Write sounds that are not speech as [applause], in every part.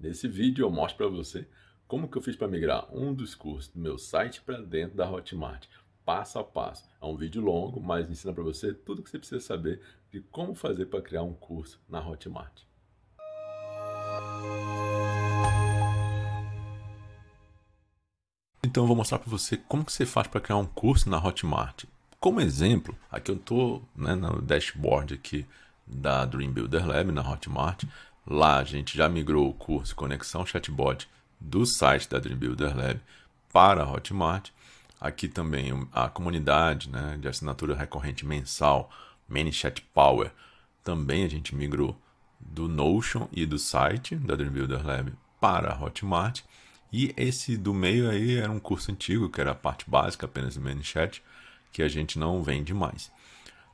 Nesse vídeo eu mostro para você como que eu fiz para migrar um dos cursos do meu site para dentro da Hotmart, passo a passo. É um vídeo longo, mas ensina para você tudo que você precisa saber de como fazer para criar um curso na Hotmart. Então eu vou mostrar para você como que você faz para criar um curso na Hotmart. Como exemplo, aqui eu estou né, no dashboard aqui da Dream Builder Lab na Hotmart Lá a gente já migrou o curso Conexão Chatbot do site da Dream Builder Lab para a Hotmart. Aqui também a comunidade né, de assinatura recorrente mensal, ManyChat Power, também a gente migrou do Notion e do site da Dream Builder Lab para a Hotmart. E esse do meio aí era um curso antigo, que era a parte básica apenas do ManyChat, que a gente não vende mais.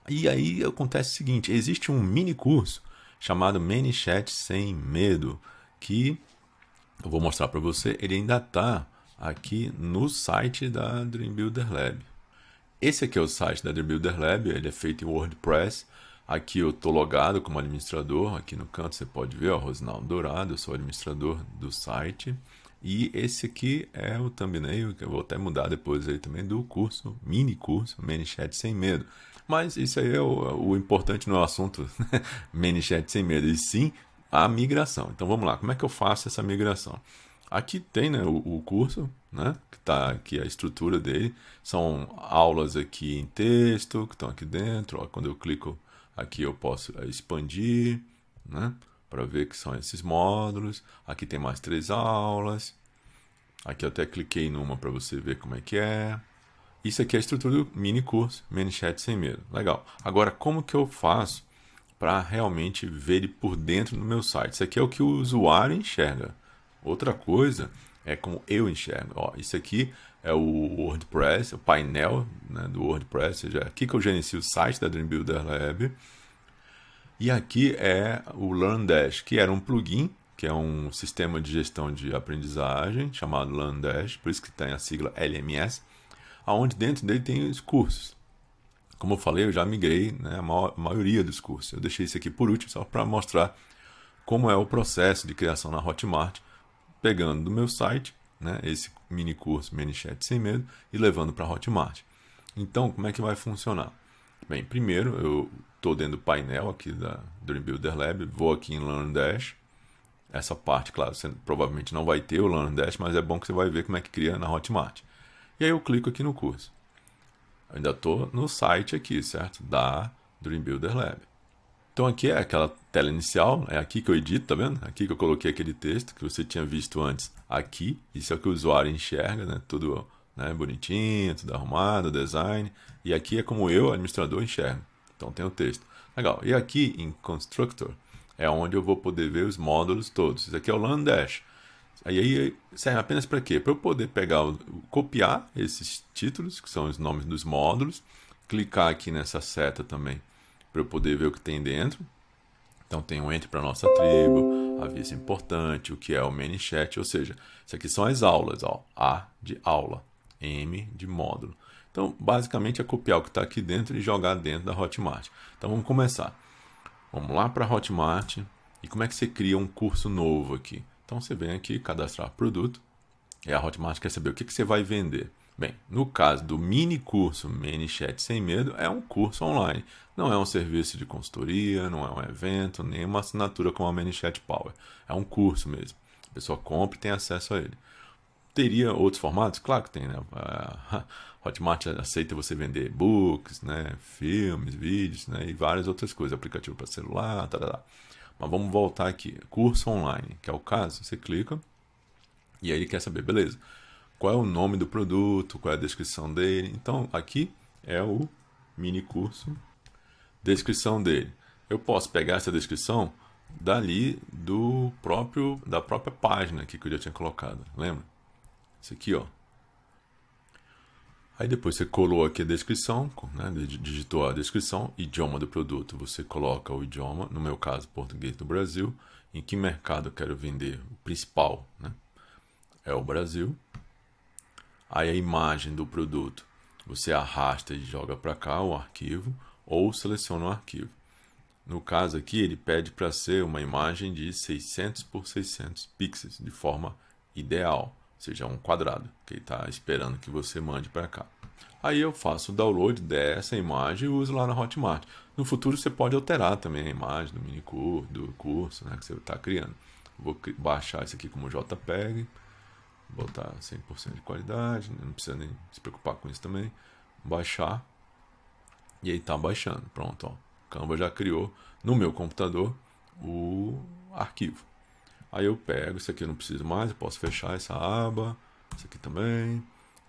E aí acontece o seguinte, existe um mini curso chamado ManyChat Sem Medo, que eu vou mostrar para você, ele ainda está aqui no site da Dream Builder Lab. Esse aqui é o site da Dream Builder Lab, ele é feito em WordPress. Aqui eu estou logado como administrador, aqui no canto você pode ver, o Rosinaldo Dourado, eu sou administrador do site. E esse aqui é o thumbnail, que eu vou até mudar depois aí também, do curso, mini curso, ManyChat Sem Medo. Mas isso aí é o, o importante no assunto [laughs] Menichete sem medo, e sim a migração. Então vamos lá, como é que eu faço essa migração? Aqui tem né, o, o, curso, né, que está aqui a estrutura dele. São aulas aqui em texto que estão aqui dentro. Ó, quando eu clico aqui eu posso eh, expandir, né, para ver que são esses módulos. Aqui tem mais três aulas. Aqui eu até cliquei numa para você ver como é que é. Isso aqui é a estrutura do mini curso, ManyChat sem medo. Legal. Agora, como que eu faço para realmente ver ele por dentro no meu site? Isso aqui é o que o usuário enxerga. Outra coisa é como eu enxergo. Ó, isso aqui é o WordPress, o painel né, do WordPress, ou seja, é aqui que eu gerencio o site da Dream Builder Lab. E aqui é o LearnDash, que era um plugin, que é um sistema de gestão de aprendizagem chamado LearnDash, por isso que tem a sigla LMS aonde dentro dele tem os cursos. Como eu falei, eu já migrei né, a, maioria dos cursos. Eu deixei isso aqui por último só para mostrar como é o processo de criação na Hotmart, pegando do meu site né, esse mini curso ManyChat Sem Medo e levando para a Hotmart. Então, como é que vai funcionar? Bem, primeiro eu estou dentro do painel aqui da Dream Builder Lab, vou aqui em Learn Dash. Essa parte, claro, você provavelmente não vai ter o Learn Dash, mas é bom que você vai ver como é que cria na Hotmart. E aí eu clico aqui no curso. Eu ainda estou no site aqui, certo? Da Dream Builder Lab. Então aqui é aquela tela inicial, é aqui que eu edito, tá vendo? Aqui que eu coloquei aquele texto que você tinha visto antes aqui. Isso é o que o usuário enxerga, né? Tudo né, bonitinho, tudo arrumado, design. E aqui é como eu, administrador, enxergo. Então tem o texto. Legal. E aqui em Constructor é onde eu vou poder ver os módulos todos. Isso aqui é o Dash. Aí, aí serve apenas para quê? Para eu poder pegar, copiar esses títulos, que são os nomes dos módulos, clicar aqui nessa seta também para eu poder ver o que tem dentro. Então tem o um entre para nossa tribo, aviso importante, o que é o mini chat, ou seja, isso aqui são as aulas, ó, A de aula, M de módulo. Então, basicamente é copiar o que está aqui dentro e jogar dentro da Hotmart. Então vamos começar. Vamos lá para a Hotmart. E como é que você cria um curso novo aqui? Então você vem aqui, cadastrar produto, e a Hotmart quer saber o que, que você vai vender. Bem, no caso do mini curso chat Sem Medo, é um curso online. Não é um serviço de consultoria, não é um evento, nem uma assinatura como a chat Power. É um curso mesmo. A pessoa compra e tem acesso a ele. Teria outros formatos? Claro que tem, né? A [laughs] Hotmart aceita você vender books, né? filmes, vídeos né? e várias outras coisas, aplicativo para celular, tal, tal, tal. Mas vamos voltar aqui. Curso online, que é o caso, você clica e aí ele quer saber, beleza, qual é o nome do produto, qual é a descrição dele. Então, aqui é o mini curso, descrição dele. Eu posso pegar essa descrição dali do próprio da própria página aqui que eu já tinha colocado, lembra? Isso aqui, ó, Aí depois você colou aqui a descrição, né? digitou a descrição, idioma do produto, você coloca o idioma, no meu caso, português do Brasil, em que mercado eu quero vender, o principal né? é o Brasil. Aí a imagem do produto, você arrasta e joga para cá o arquivo ou seleciona o arquivo. No caso aqui, ele pede para ser uma imagem de 600 por 600 pixels, de forma ideal seja um quadrado que está esperando que você mande para cá. Aí eu faço o download dessa imagem e uso lá na Hotmart. No futuro você pode alterar também a imagem do mini curso, do curso né, que você está criando. Vou baixar isso aqui como JPEG, botar 100% de qualidade, não precisa nem se preocupar com isso também. Baixar e aí está baixando. Pronto, ó. Canva já criou no meu computador o arquivo. Aí eu pego, isso aqui eu não preciso mais, eu posso fechar essa aba, isso aqui também.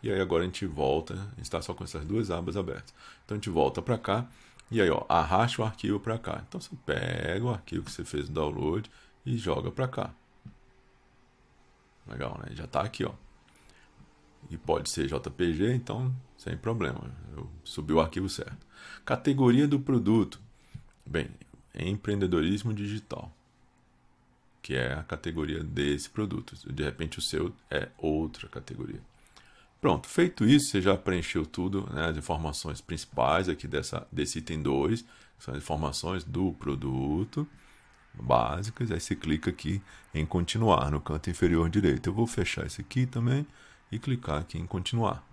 E aí agora a gente volta, a gente está só com essas duas abas abertas. Então a gente volta para cá e aí ó, arrasta o arquivo para cá. Então você pega o arquivo que você fez o download e joga para cá. Legal, né? Já está aqui, ó. E pode ser JPG, então sem problema. Eu subi o arquivo certo. Categoria do produto. Bem, empreendedorismo digital que é a categoria desse produto. De repente o seu é outra categoria. Pronto, feito isso, você já preencheu tudo, né, as informações principais aqui dessa, desse item 2, são as informações do produto básicas, aí você clica aqui em continuar no canto inferior direito. Eu vou fechar esse aqui também e clicar aqui em continuar.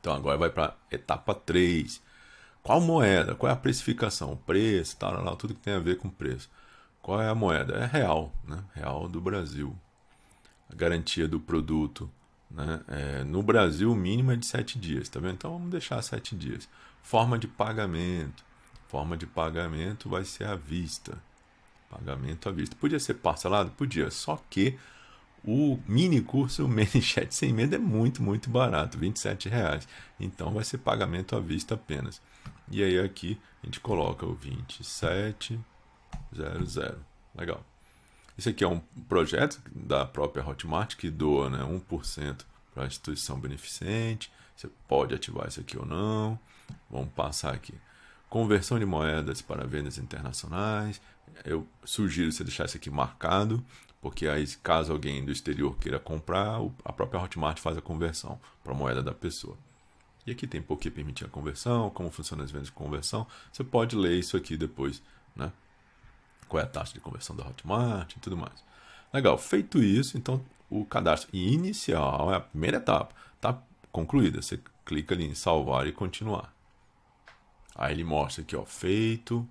Então agora vai para etapa 3. Qual moeda? Qual é a precificação? preço, tal, tal, tudo que tem a ver com preço. Qual é a moeda? É real, né? Real do Brasil. A garantia do produto né? É, no Brasil, o mínimo é de sete dias, tá vendo? Então vamos deixar sete dias. Forma de pagamento. Forma de pagamento vai ser à vista. Pagamento à vista. Podia ser parcelado? Podia, só que o mini curso [laughs] Mini Chat Sem Medo é muito, muito barato, R$27,00. reais. Então vai ser pagamento à vista apenas. E aí aqui a gente coloca o 27 00. Legal. Esse aqui é um projeto da própria Hotmart que doa né, 1% para a instituição beneficente. Você pode ativar isso aqui ou não. Vamos passar aqui. Conversão de moedas para vendas internacionais. Eu sugiro você deixar isso aqui marcado, porque aí caso alguém do exterior queira comprar, a própria Hotmart faz a conversão para a moeda da pessoa. E aqui tem por que permitir a conversão, como funciona as vendas de conversão. Você pode ler isso aqui depois, né? qual é a taxa de conversão da Hotmart e tudo mais. Legal, feito isso, então o cadastro inicial é a primeira etapa, está concluída. Você clica ali em salvar e continuar. Aí ele mostra aqui, ó, feito.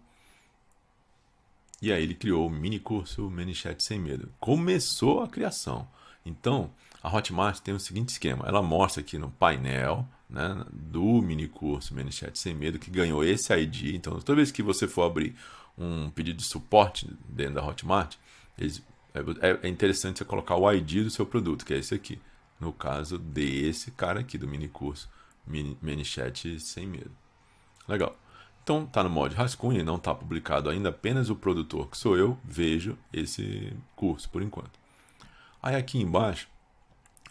E aí ele criou o mini curso ManyChat Sem Medo. Começou a criação. Então, a Hotmart tem o seguinte esquema. Ela mostra aqui no painel né, do mini curso ManyChat Sem Medo, que ganhou esse ID. Então, toda vez que você for abrir um pedido de suporte dentro da Hotmart, eles, é, é interessante você colocar o ID do seu produto, que é esse aqui. No caso desse cara aqui do mini curso, mini, mini chat sem medo. Legal. Então tá no modo rascunho, não está publicado ainda, apenas o produtor que sou eu vejo esse curso por enquanto. Aí aqui embaixo,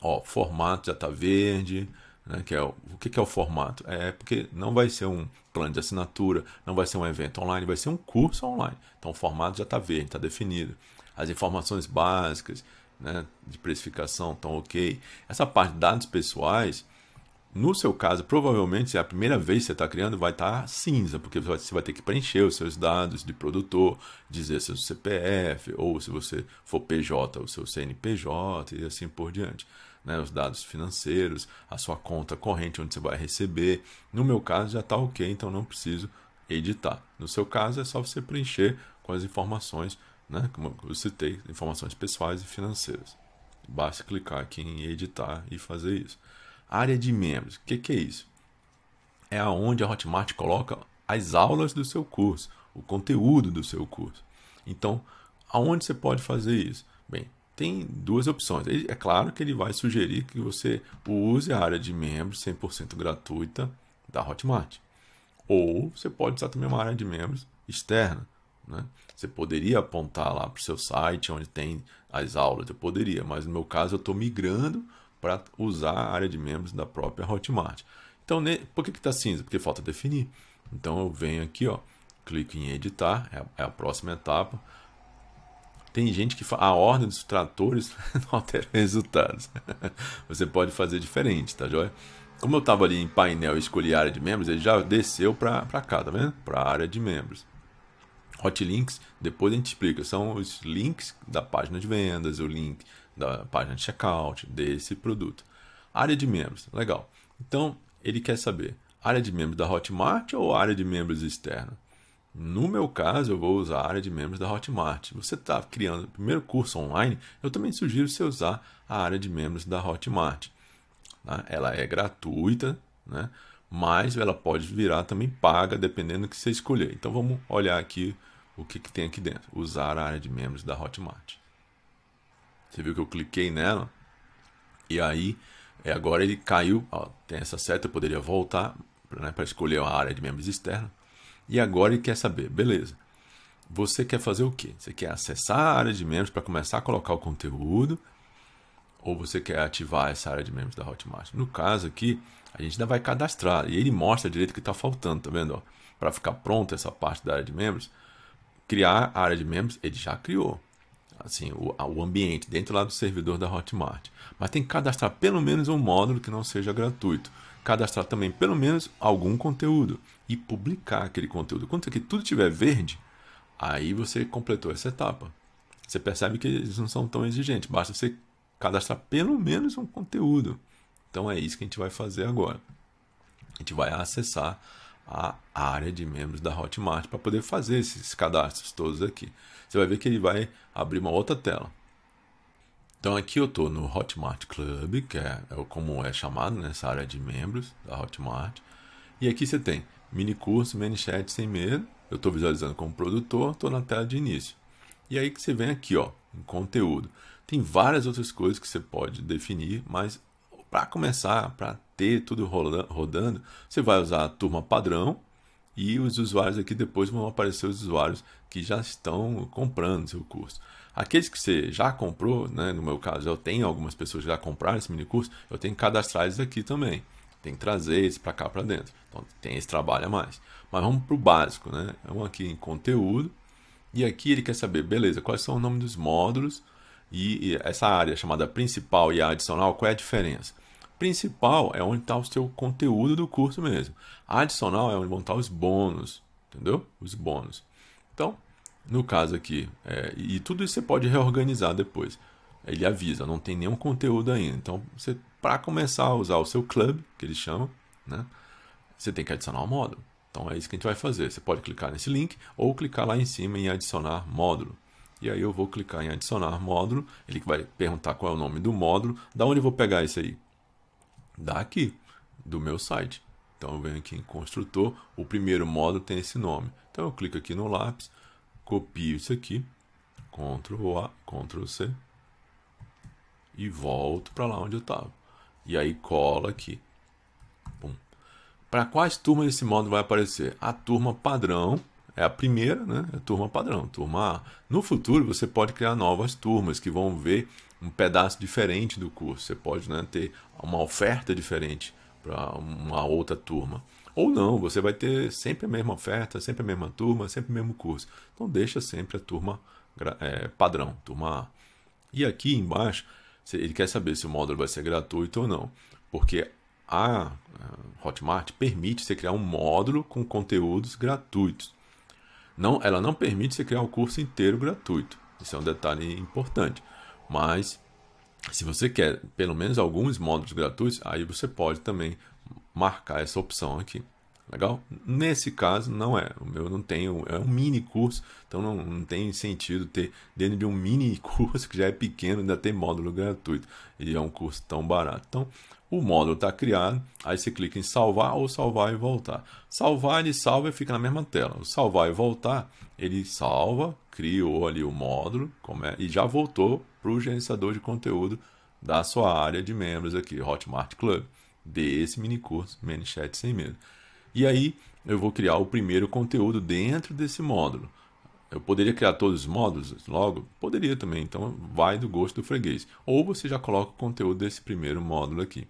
ó, formato já está verde, né, que é o, o que, que é o formato? É, é porque não vai ser um plano de assinatura, não vai ser um evento online, vai ser um curso online. Então o formato já está verde, está definido. As informações básicas né, de precificação estão ok. Essa parte de dados pessoais, no seu caso, provavelmente, se é a primeira vez que você está criando, vai estar tá cinza, porque você vai ter que preencher os seus dados de produtor, dizer seu CPF, ou se você for PJ, o seu CNPJ e assim por diante né, os dados financeiros, a sua conta corrente onde você vai receber. No meu caso já está ok, então não preciso editar. No seu caso é só você preencher com as informações, né, como eu citei, informações pessoais e financeiras. Basta clicar aqui em editar e fazer isso. Área de membros, o que, que é isso? É aonde a Hotmart coloca as aulas do seu curso, o conteúdo do seu curso. Então, aonde você pode fazer isso? Bem, tem duas opções. É claro que ele vai sugerir que você use a área de membros 100% gratuita da Hotmart. Ou você pode usar também uma área de membros externa. Né? Você poderia apontar lá para o seu site onde tem as aulas, eu poderia, mas no meu caso eu estou migrando para usar a área de membros da própria Hotmart. Então, por que está cinza? Porque falta definir. Então eu venho aqui, ó, clico em editar, é a é próxima etapa tem gente que fala, a ordem dos tratores [laughs] não altera resultados. [laughs] Você pode fazer diferente, tá joia? Como eu estava ali em painel e escolhi área de membros, ele já desceu para cá, tá vendo? Para a área de membros. Hotlinks, depois a gente explica, são os links da página de vendas, o link da página de checkout desse produto. Área de membros, legal. Então, ele quer saber, área de membros da Hotmart ou área de membros externa? No meu caso, eu vou usar a área de membros da Hotmart. Você está criando o primeiro curso online, eu também sugiro você usar a área de membros da Hotmart. Tá? Ela é gratuita, né? mas ela pode virar também paga, dependendo do que você escolher. Então vamos olhar aqui o que, que tem aqui dentro. Usar a área de membros da Hotmart. Você viu que eu cliquei nela e aí é, agora ele caiu. Ó, tem essa seta, eu poderia voltar né, para escolher a área de membros externa. E agora ele quer saber, beleza. Você quer fazer o quê? Você quer acessar a área de membros para começar a colocar o conteúdo? Ou você quer ativar essa área de membros da Hotmart? No caso aqui, a gente ainda vai cadastrar. E ele mostra direito que está faltando, tá vendo? Para ficar pronta essa parte da área de membros, criar a área de membros, ele já criou assim, o, o, ambiente dentro lá do servidor da Hotmart. Mas tem que cadastrar pelo menos um módulo que não seja gratuito cadastrar também pelo menos algum conteúdo e publicar aquele conteúdo. Quando aqui tudo estiver verde, aí você completou essa etapa. Você percebe que eles não são tão exigentes, basta você cadastrar pelo menos um conteúdo. Então é isso que a gente vai fazer agora. A gente vai acessar a área de membros da Hotmart para poder fazer esses cadastros todos aqui. Você vai ver que ele vai abrir uma outra tela. Então aqui eu estou no Hotmart Club, que é, é como é chamado nessa né, área de membros da Hotmart. E aqui você tem mini curso, mini chat sem medo. Eu estou visualizando como produtor, estou na tela de início. E aí que você vem aqui, ó, em conteúdo. Tem várias outras coisas que você pode definir, mas para começar, para ter tudo rodando, você vai usar a turma padrão e os usuários aqui depois vão aparecer os usuários que já estão comprando seu curso. Aqueles que você já comprou, né? No meu caso, eu tenho algumas pessoas que já compraram esse mini curso, eu tenho que cadastrar eles aqui também. Tem que trazer eles para cá para dentro. Então tem esse trabalho a mais. Mas vamos para o básico, né? Vamos aqui em conteúdo. E aqui ele quer saber, beleza, quais são o nome dos módulos e, e essa área chamada principal e adicional, qual é a diferença? Principal é onde está o seu conteúdo do curso mesmo. adicional é onde vão estar tá os bônus, entendeu? Os bônus. Então, no caso aqui, é, e tudo isso você pode reorganizar depois. Ele avisa, não tem nenhum conteúdo ainda. Então, para começar a usar o seu club, que eles chamam, né, você tem que adicionar um módulo. Então é isso que a gente vai fazer. Você pode clicar nesse link ou clicar lá em cima em adicionar módulo. E aí eu vou clicar em adicionar módulo, ele vai perguntar qual é o nome do módulo, da onde eu vou pegar isso aí? Daqui, do meu site. Então eu venho aqui em construtor, o primeiro módulo tem esse nome. Então eu clico aqui no lápis, copio isso aqui, Ctrl A, Ctrl C, e volto para lá onde eu estava. E aí cola aqui. Para quais turmas esse módulo vai aparecer? A turma padrão é a primeira, né? É a turma padrão, turma A. No futuro você pode criar novas turmas que vão ver um pedaço diferente do curso. Você pode né, ter uma oferta diferente para uma outra turma. Ou não, você vai ter sempre a mesma oferta, sempre a mesma turma, sempre o mesmo curso. Então deixa sempre a turma é, padrão, turma A. E aqui embaixo, ele quer saber se o módulo vai ser gratuito ou não. Porque a Hotmart permite você criar um módulo com conteúdos gratuitos. Não, ela não permite você criar o um curso inteiro gratuito. Isso é um detalhe importante. Mas se você quer pelo menos alguns módulos gratuitos, aí você pode também marcar essa opção aqui. Legal? Nesse caso, não é. O meu não tem, é um mini curso, então não, não, tem sentido ter dentro de um mini [laughs] curso que já é pequeno, ainda tem módulo gratuito e é um curso tão barato. Então, o módulo está criado, aí você clica em salvar ou salvar e voltar. Salvar, ele salva e fica na mesma tela. O salvar e voltar, ele salva, criou ali o módulo é, e já voltou para o gerenciador de conteúdo da sua área de membros aqui, Hotmart Club desse mini curso ManyChat sem medo. E aí eu vou criar o primeiro conteúdo dentro desse módulo. Eu poderia criar todos os módulos logo? Poderia também, então vai do gosto do freguês. Ou você já coloca o conteúdo desse primeiro módulo aqui.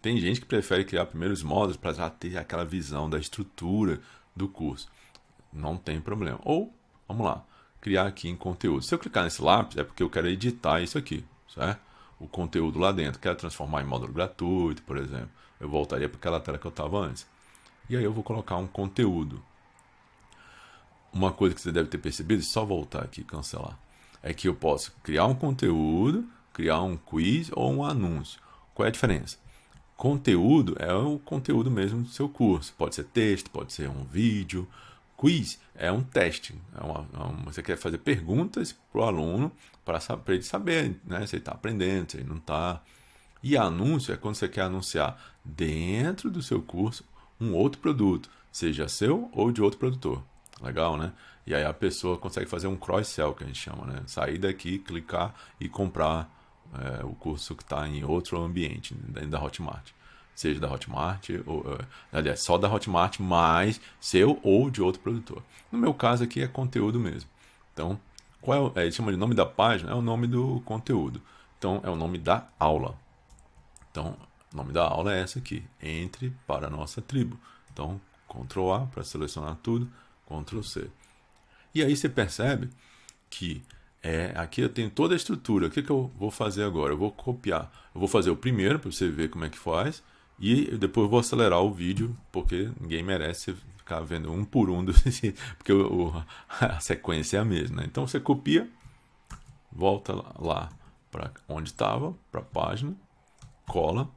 Tem gente que prefere criar primeiros módulos para já ter aquela visão da estrutura do curso. Não tem problema. Ou, vamos lá, criar aqui em conteúdo. Se eu clicar nesse lápis, é porque eu quero editar isso aqui, certo? o conteúdo lá dentro. Quero transformar em módulo gratuito, por exemplo. Eu voltaria para aquela tela que eu estava antes. E aí eu vou colocar um conteúdo. Uma coisa que você deve ter percebido, só voltar aqui e cancelar, é que eu posso criar um conteúdo, criar um quiz ou um anúncio. Qual é a diferença? Conteúdo é o conteúdo mesmo do seu curso. Pode ser texto, pode ser um vídeo, quiz é um teste. É uma, é uma, você quer fazer perguntas para o aluno para ele saber né, se ele está aprendendo, se ele não está. E anúncio é quando você quer anunciar dentro do seu curso um outro produto, seja seu ou de outro produtor. Legal, né? E aí a pessoa consegue fazer um cross-sell, que a gente chama, né? Sair daqui, clicar e comprar é, o curso que está em outro ambiente, dentro da Hotmart seja da Hotmart, ou, eh, aliás, só da Hotmart, mas seu ou de outro produtor. No meu caso aqui é conteúdo mesmo. Então, qual é, É eh, chama de nome da página, é o nome do conteúdo. Então, é o nome da aula. Então, o nome da aula é essa aqui, entre para a nossa tribo. Então, Ctrl A para selecionar tudo, Ctrl C. E aí você percebe que é, aqui eu tenho toda a estrutura. O que, que eu vou fazer agora? Eu vou copiar. Eu vou fazer o primeiro para você ver como é que faz. E depois vou acelerar o vídeo, porque ninguém merece ficar vendo um por um, [laughs] porque o, a sequência é a mesma. Então você copia, volta lá para onde estava, para a página, cola.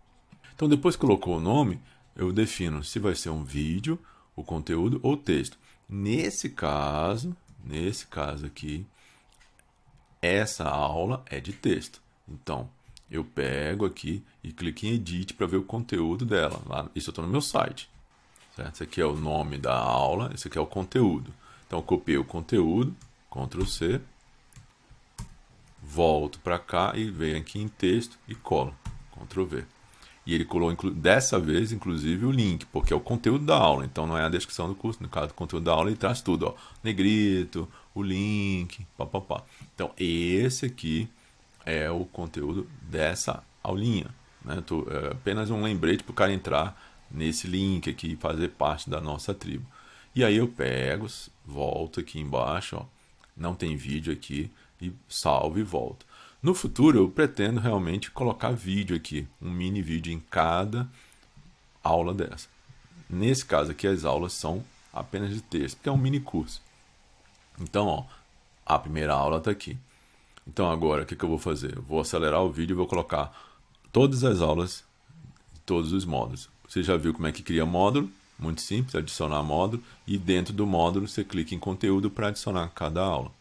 Então depois que colocou o nome, eu defino se vai ser um vídeo, o conteúdo ou texto. Nesse caso, nesse caso aqui, essa aula é de texto. Então, eu pego aqui e clico em edit para ver o conteúdo dela. Isso eu estou no meu site. Certo? Esse aqui é o nome da aula, esse aqui é o conteúdo. Então eu o conteúdo, Ctrl C, volto para cá e venho aqui em texto e colo, Ctrl V. E ele colou dessa vez, inclusive, o link, porque é o conteúdo da aula, então não é a descrição do curso. No caso do conteúdo da aula, ele traz tudo, ó, negrito, o link, papapá. Então, esse aqui é o conteúdo dessa aulinha. Né? Tô, é, apenas um lembrete para o cara entrar nesse link aqui e fazer parte da nossa tribo. E aí eu pego, volto aqui embaixo, ó, não tem vídeo aqui, e salvo e volto. No futuro eu pretendo realmente colocar vídeo aqui, um mini vídeo em cada aula dessa. Nesse caso aqui as aulas são apenas de texto, porque é um mini curso. Então, ó, a primeira aula está aqui. Então agora, o que, que eu vou fazer? vou acelerar o vídeo e vou colocar todas as aulas de todos os módulos. Você já viu como é que cria módulo? Muito simples, adicionar módulo. E dentro do módulo, você clica em conteúdo para adicionar cada aula.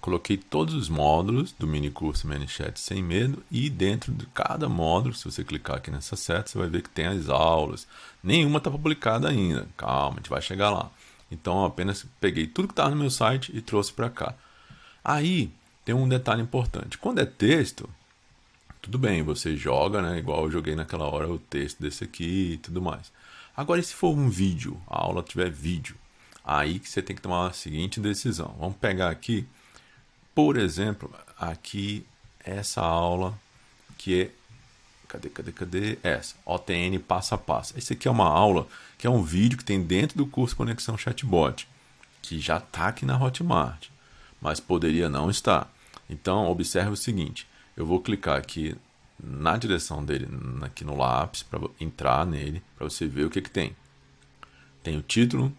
coloquei todos os módulos do mini curso ManyChat Sem Medo e dentro de cada módulo, se você clicar aqui nessa seta, você vai ver que tem as aulas. Nenhuma está publicada ainda. Calma, a gente vai chegar lá. Então, eu apenas peguei tudo que estava tá no meu site e trouxe para cá. Aí, tem um detalhe importante. Quando é texto, tudo bem, você joga, né? Igual eu joguei naquela hora o texto desse aqui e tudo mais. Agora, se for um vídeo, a aula tiver vídeo, aí que você tem que tomar a seguinte decisão. Vamos pegar aqui, por exemplo, aqui essa aula que é cadê, cadê, cadê? Essa, OTN passo a passo. Esse aqui é uma aula que é um vídeo que tem dentro do curso Conexão Chatbot, que já está aqui na Hotmart, mas poderia não estar. Então, observe o seguinte: eu vou clicar aqui na direção dele, aqui no lápis, para entrar nele, para você ver o que, que tem. Tem o título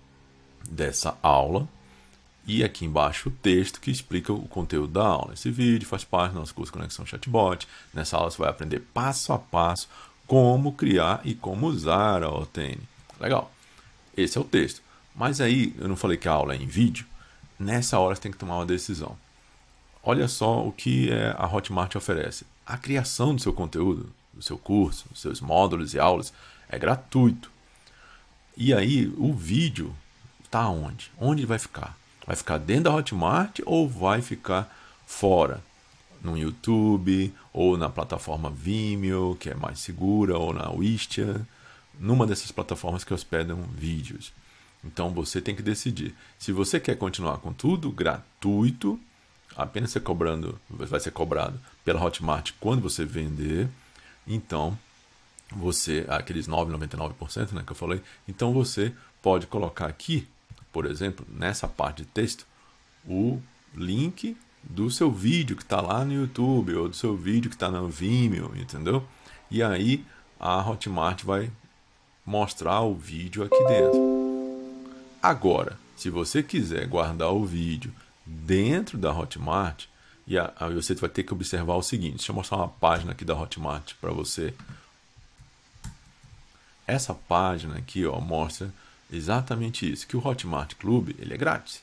dessa aula e aqui embaixo o texto que explica o conteúdo da aula. Esse vídeo faz parte do nosso curso Conexão Chatbot. Nessa aula você vai aprender passo a passo como criar e como usar a OTN. Legal, esse é o texto. Mas aí, eu não falei que a aula é em vídeo? Nessa hora você tem que tomar uma decisão. Olha só o que é, a Hotmart oferece. A criação do seu conteúdo, do seu curso, dos seus módulos e aulas é gratuito. E aí, o vídeo está onde? Onde vai ficar? Vai ficar dentro da Hotmart ou vai ficar fora? No YouTube ou na plataforma Vimeo, que é mais segura, ou na Wistia, numa dessas plataformas que hospedam vídeos. Então você tem que decidir. Se você quer continuar com tudo gratuito, apenas ser cobrando, vai ser cobrado pela Hotmart quando você vender. Então, você, aqueles 9,99% né, que eu falei, então você pode colocar aqui, por exemplo, nessa parte de texto, o link do seu vídeo que está lá no YouTube ou do seu vídeo que está no Vimeo, entendeu? E aí a Hotmart vai mostrar o vídeo aqui dentro. Agora, se você quiser guardar o vídeo dentro da Hotmart, e a, você vai ter que observar o seguinte: deixa eu mostrar uma página aqui da Hotmart para você. Essa página aqui ó, mostra exatamente isso: que o Hotmart Club ele é grátis,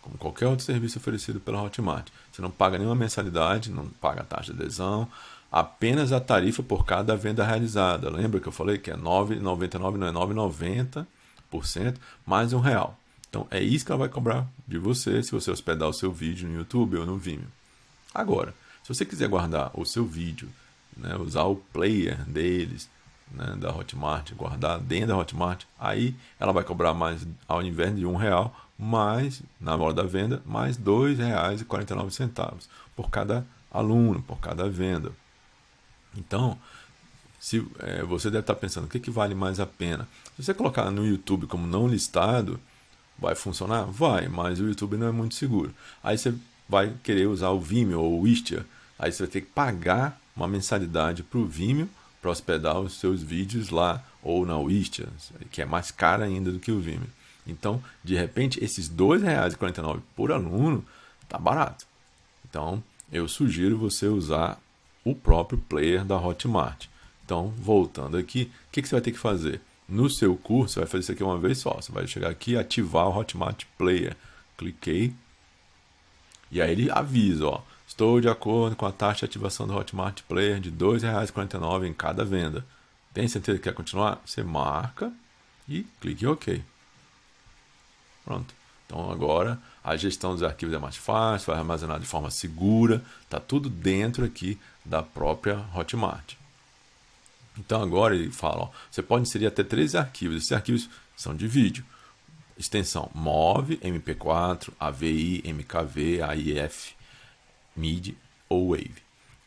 como qualquer outro serviço oferecido pela Hotmart. Você não paga nenhuma mensalidade, não paga taxa de adesão, apenas a tarifa por cada venda realizada. Lembra que eu falei que é 9,99, não é 9,90% mais um real. Então é isso que ela vai cobrar de você se você hospedar o seu vídeo no YouTube ou no Vimeo. Agora, se você quiser guardar o seu vídeo, né, usar o player deles, né, da Hotmart, guardar dentro da Hotmart, aí ela vai cobrar mais, ao invés de um real, mais, na hora da venda, mais R$ centavos por cada aluno, por cada venda. Então, se é, você deve estar pensando, o que, que vale mais a pena? Se você colocar no YouTube como não listado, Vai funcionar? Vai, mas o YouTube não é muito seguro. Aí você vai querer usar o Vimeo ou o Istia. Aí você vai ter que pagar uma mensalidade para o Vimeo para hospedar os seus vídeos lá ou na Wistia, que é mais cara ainda do que o Vimeo. Então, de repente, esses R$ 2,49 por aluno tá barato. Então, eu sugiro você usar o próprio player da Hotmart. Então, voltando aqui, o que, que você vai ter que fazer? no seu curso, você vai fazer isso aqui uma vez só. Você vai chegar aqui ativar o Hotmart Player. Cliquei. E aí ele avisa, ó. Estou de acordo com a taxa de ativação do Hotmart Player de R$ 2,49 em cada venda. Tem certeza que quer continuar? Você marca e clique em OK. Pronto. Então agora a gestão dos arquivos é mais fácil, vai armazenar de forma segura, está tudo dentro aqui da própria Hotmart. Então agora ele fala, ó, você pode inserir até três arquivos. Esses arquivos são de vídeo. Extensão MOV, MP4, AVI, MKV, AIF, MIDI ou WAVE.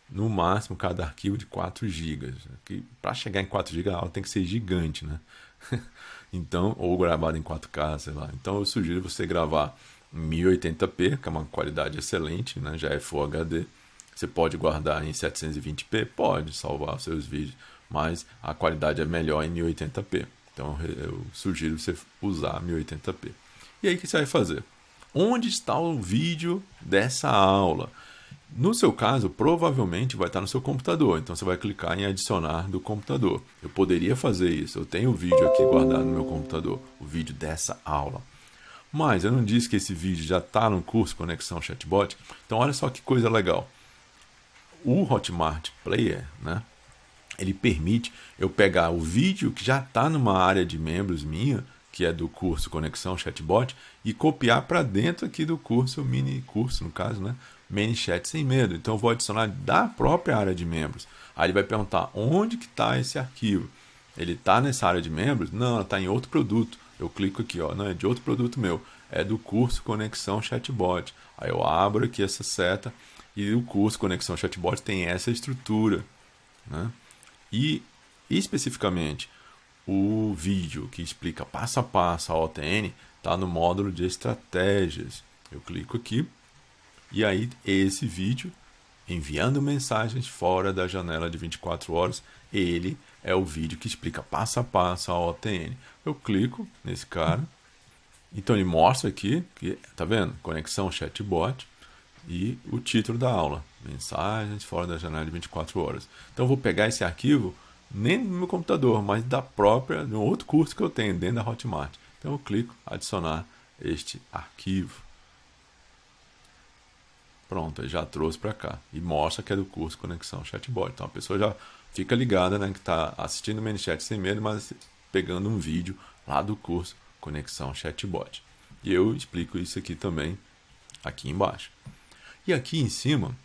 No máximo, cada arquivo de 4 GB. Né? Que para chegar em 4 GB ela tem que ser gigante, né? [laughs] então, ou gravado em 4K, sei lá. Então eu sugiro você gravar 1080p, que é uma qualidade excelente, né? Já é Full HD. Você pode guardar em 720p? Pode salvar seus vídeos mas a qualidade é melhor em 1080p. Então eu sugiro você usar 1080p. E aí o que você vai fazer? Onde está o vídeo dessa aula? No seu caso, provavelmente vai estar no seu computador, então você vai clicar em adicionar do computador. Eu poderia fazer isso, eu tenho o vídeo aqui guardado no meu computador, o vídeo dessa aula. Mas eu não disse que esse vídeo já está no curso Conexão Chatbot, então olha só que coisa legal. O Hotmart Player, né, ele permite eu pegar o vídeo que já está numa área de membros minha, que é do curso Conexão Chatbot, e copiar para dentro aqui do curso, o mini curso no caso, né? Mini Chat Sem Medo. Então eu vou adicionar da própria área de membros. Aí ele vai perguntar onde que está esse arquivo. Ele está nessa área de membros? Não, está em outro produto. Eu clico aqui, ó, não é de outro produto meu, é do curso Conexão Chatbot. Aí eu abro aqui essa seta e o curso Conexão Chatbot tem essa estrutura, né? E especificamente o vídeo que explica passo a passo a OTN está no módulo de estratégias. Eu clico aqui e aí esse vídeo enviando mensagens fora da janela de 24 horas, ele é o vídeo que explica passo a passo a OTN. Eu clico nesse cara. Então ele mostra aqui que tá vendo? Conexão chatbot e o título da aula, Mensagens fora da janela de 24 horas. Então eu vou pegar esse arquivo nem do meu computador, mas da própria, de um outro curso que eu tenho dentro da Hotmart. Então eu clico adicionar este arquivo. Pronto, já trouxe para cá e mostra que é do curso Conexão Chatbot. Então a pessoa já fica ligada, né, que está assistindo o ManyChat sem medo, mas pegando um vídeo lá do curso Conexão Chatbot. E eu explico isso aqui também aqui embaixo. E aqui em cima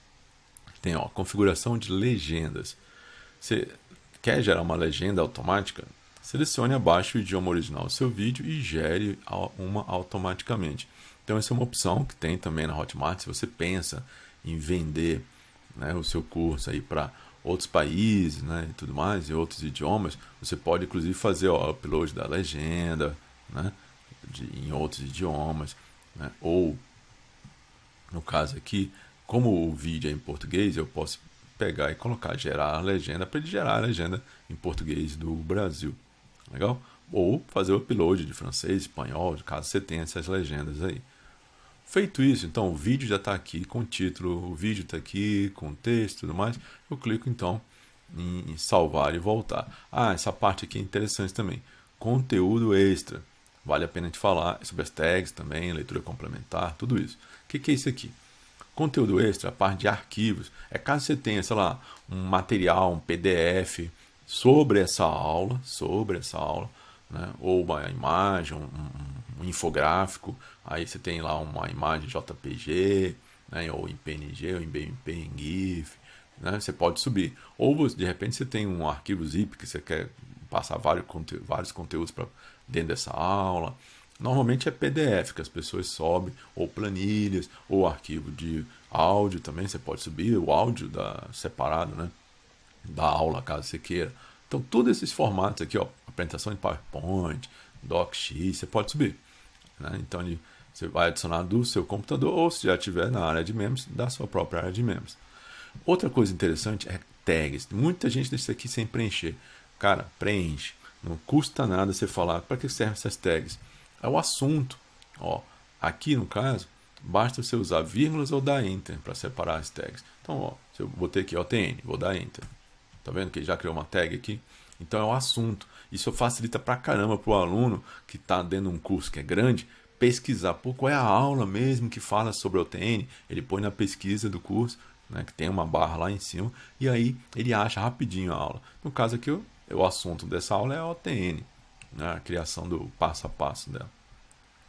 tem ó, configuração de legendas. Você quer gerar uma legenda automática? Selecione abaixo o idioma original do seu vídeo e gere uma automaticamente. Então essa é uma opção que tem também na Hotmart. Se você pensa em vender né, o seu curso aí para outros países, né, e tudo mais, e outros idiomas, você pode inclusive fazer o upload da legenda, né, de, em outros idiomas, né, ou no caso aqui, como o vídeo é em português, eu posso pegar e colocar gerar a legenda para ele gerar a legenda em português do Brasil. Tá legal? Ou fazer o upload de francês, espanhol, caso você tenha essas legendas aí. Feito isso, então o vídeo já está aqui com o título, o vídeo está aqui com o texto e tudo mais. Eu clico então em salvar e voltar. Ah, essa parte aqui é interessante também. Conteúdo extra. Vale a pena te falar sobre as tags também, leitura complementar, tudo isso que, que é isso aqui? Conteúdo extra, a parte de arquivos, é caso você tenha, sei lá, um material, um PDF sobre essa aula, sobre essa aula, né? ou uma imagem, um, um infográfico, aí você tem lá uma imagem JPG, né? ou em PNG, ou em BMP, em GIF, né? você pode subir. Ou de repente você tem um arquivo zip que você quer passar vários, conte vários conteúdos para dentro dessa aula. Normalmente é PDF que as pessoas sobem, ou planilhas, ou arquivo de áudio também. Você pode subir o áudio da, separado né, da aula, caso você queira. Então, todos esses formatos aqui, ó, apresentação de PowerPoint, DocX, você pode subir. Né? Então, ele, você vai adicionar do seu computador, ou se já tiver na área de membros, da sua própria área de membros. Outra coisa interessante é tags. Muita gente deixa isso aqui sem preencher. Cara, preenche. Não custa nada você falar para que servem essas tags é o assunto. Ó, aqui no caso, basta você usar vírgulas ou dar enter para separar as tags. Então, ó, se eu botei aqui OTN, vou dar enter. Tá vendo que já criou uma tag aqui? Então é o assunto. Isso facilita pra caramba pro aluno que está dentro de um curso que é grande pesquisar Pô, qual é a aula mesmo que fala sobre OTN. Ele põe na pesquisa do curso, né, que tem uma barra lá em cima, e aí ele acha rapidinho a aula. No caso aqui, o, o assunto dessa aula é OTN né, a criação do passo a passo dela.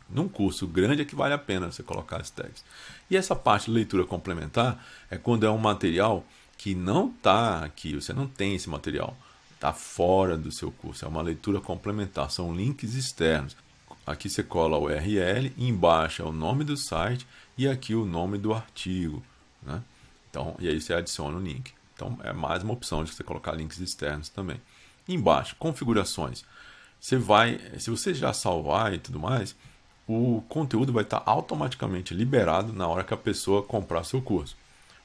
Num curso grande é que vale a pena você colocar as tags. E essa parte de leitura complementar é quando é um material que não está aqui, você não tem esse material, está fora do seu curso, é uma leitura complementar, são links externos. Aqui você cola o URL, embaixo é o nome do site e aqui o nome do artigo. Né? Então, e aí você adiciona o link. Então é mais uma opção de você colocar links externos também. Embaixo, configurações você vai, se você já salvar e tudo mais, o conteúdo vai estar automaticamente liberado na hora que a pessoa comprar seu curso.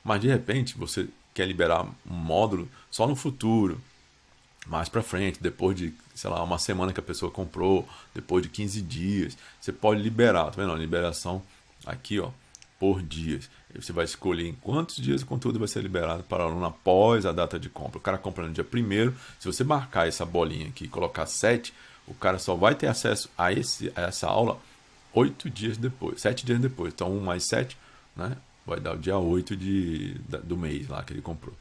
Mas de repente você quer liberar um módulo só no futuro, mais para frente, depois de, sei lá, uma semana que a pessoa comprou, depois de 15 dias, você pode liberar, tá vendo? A liberação aqui, ó, por dias. Você vai escolher em quantos dias o conteúdo vai ser liberado para o aluno após a data de compra. O cara compra no dia 1 se você marcar essa bolinha aqui e colocar 7, o cara só vai ter acesso a, esse, a essa aula 8 dias depois, 7 dias depois. Então, 1 mais 7, né? Vai dar o dia 8 de, do mês lá que ele comprou.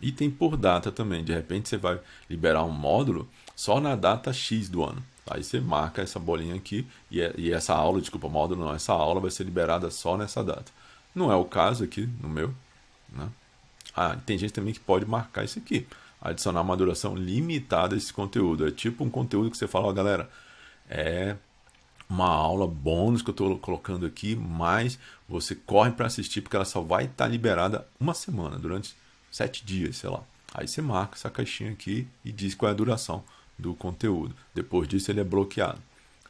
E tem por data também. De repente, você vai liberar um módulo só na data X do ano. Aí você marca essa bolinha aqui e, é, essa aula, desculpa, módulo não, essa aula vai ser liberada só nessa data. Não é o caso aqui no meu. Né? Ah, tem gente também que pode marcar isso aqui. Adicionar uma duração limitada a esse conteúdo. É tipo um conteúdo que você fala, ó, galera, é uma aula bônus que eu estou colocando aqui, mas você corre para assistir porque ela só vai estar tá liberada uma semana, durante sete dias, sei lá. Aí você marca essa caixinha aqui e diz qual é a duração do conteúdo. Depois disso ele é bloqueado,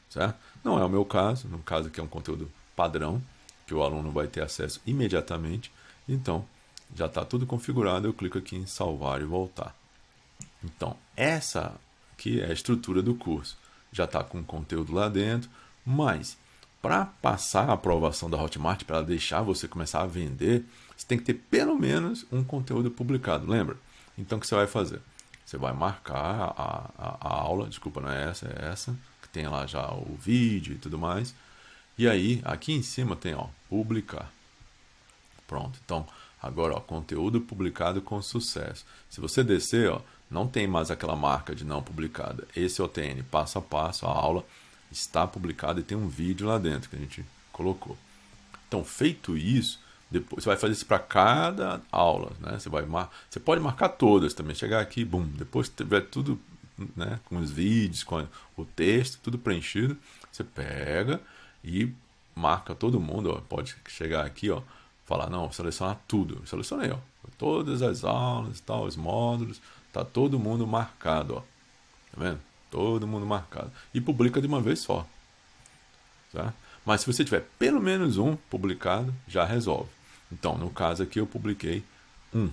certo? Não é o meu caso, no caso aqui é um conteúdo padrão, que o aluno vai ter acesso imediatamente. Então, já está tudo configurado, eu clico aqui em salvar e voltar. Então, essa aqui é a estrutura do curso. Já está com o conteúdo lá dentro, mas para passar a aprovação da Hotmart, para deixar você começar a vender, você tem que ter pelo menos um conteúdo publicado, lembra? Então, o que você vai fazer? Você vai marcar a, a, a aula, desculpa, não é essa, é essa, que tem lá já o vídeo e tudo mais. E aí, aqui em cima tem, ó, publicar. Pronto, então agora, ó, conteúdo publicado com sucesso. Se você descer, ó, não tem mais aquela marca de não publicada. Esse é o TN, passo a passo, a aula está publicada e tem um vídeo lá dentro que a gente colocou. Então, feito isso, depois você vai fazer isso para cada aula, né? Você vai mar... você pode marcar todas também, chegar aqui, bum, depois tiver tudo, né, com os vídeos, com o texto, tudo preenchido, você pega e marca todo mundo, ó, pode chegar aqui, ó, falar, não, selecionar tudo. selecionei, ó, todas as aulas, tal, os módulos, tá todo mundo marcado, ó. Tá vendo? Todo mundo marcado. E publica de uma vez só. Tá? Mas se você tiver pelo menos um publicado, já resolve. Então, no caso aqui, eu publiquei um.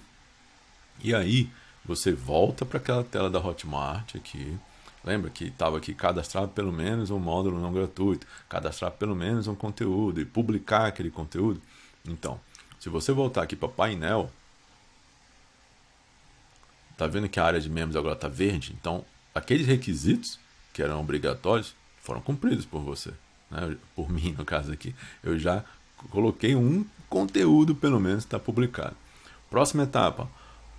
E aí, você volta para aquela tela da Hotmart aqui, Lembra que estava aqui cadastrar pelo menos um módulo não gratuito, cadastrar pelo menos um conteúdo e publicar aquele conteúdo? Então, se você voltar aqui para painel, tá vendo que a área de membros agora está verde? Então, aqueles requisitos que eram obrigatórios foram cumpridos por você, né? por mim no caso aqui. Eu já coloquei um conteúdo, pelo menos, está publicado. Próxima etapa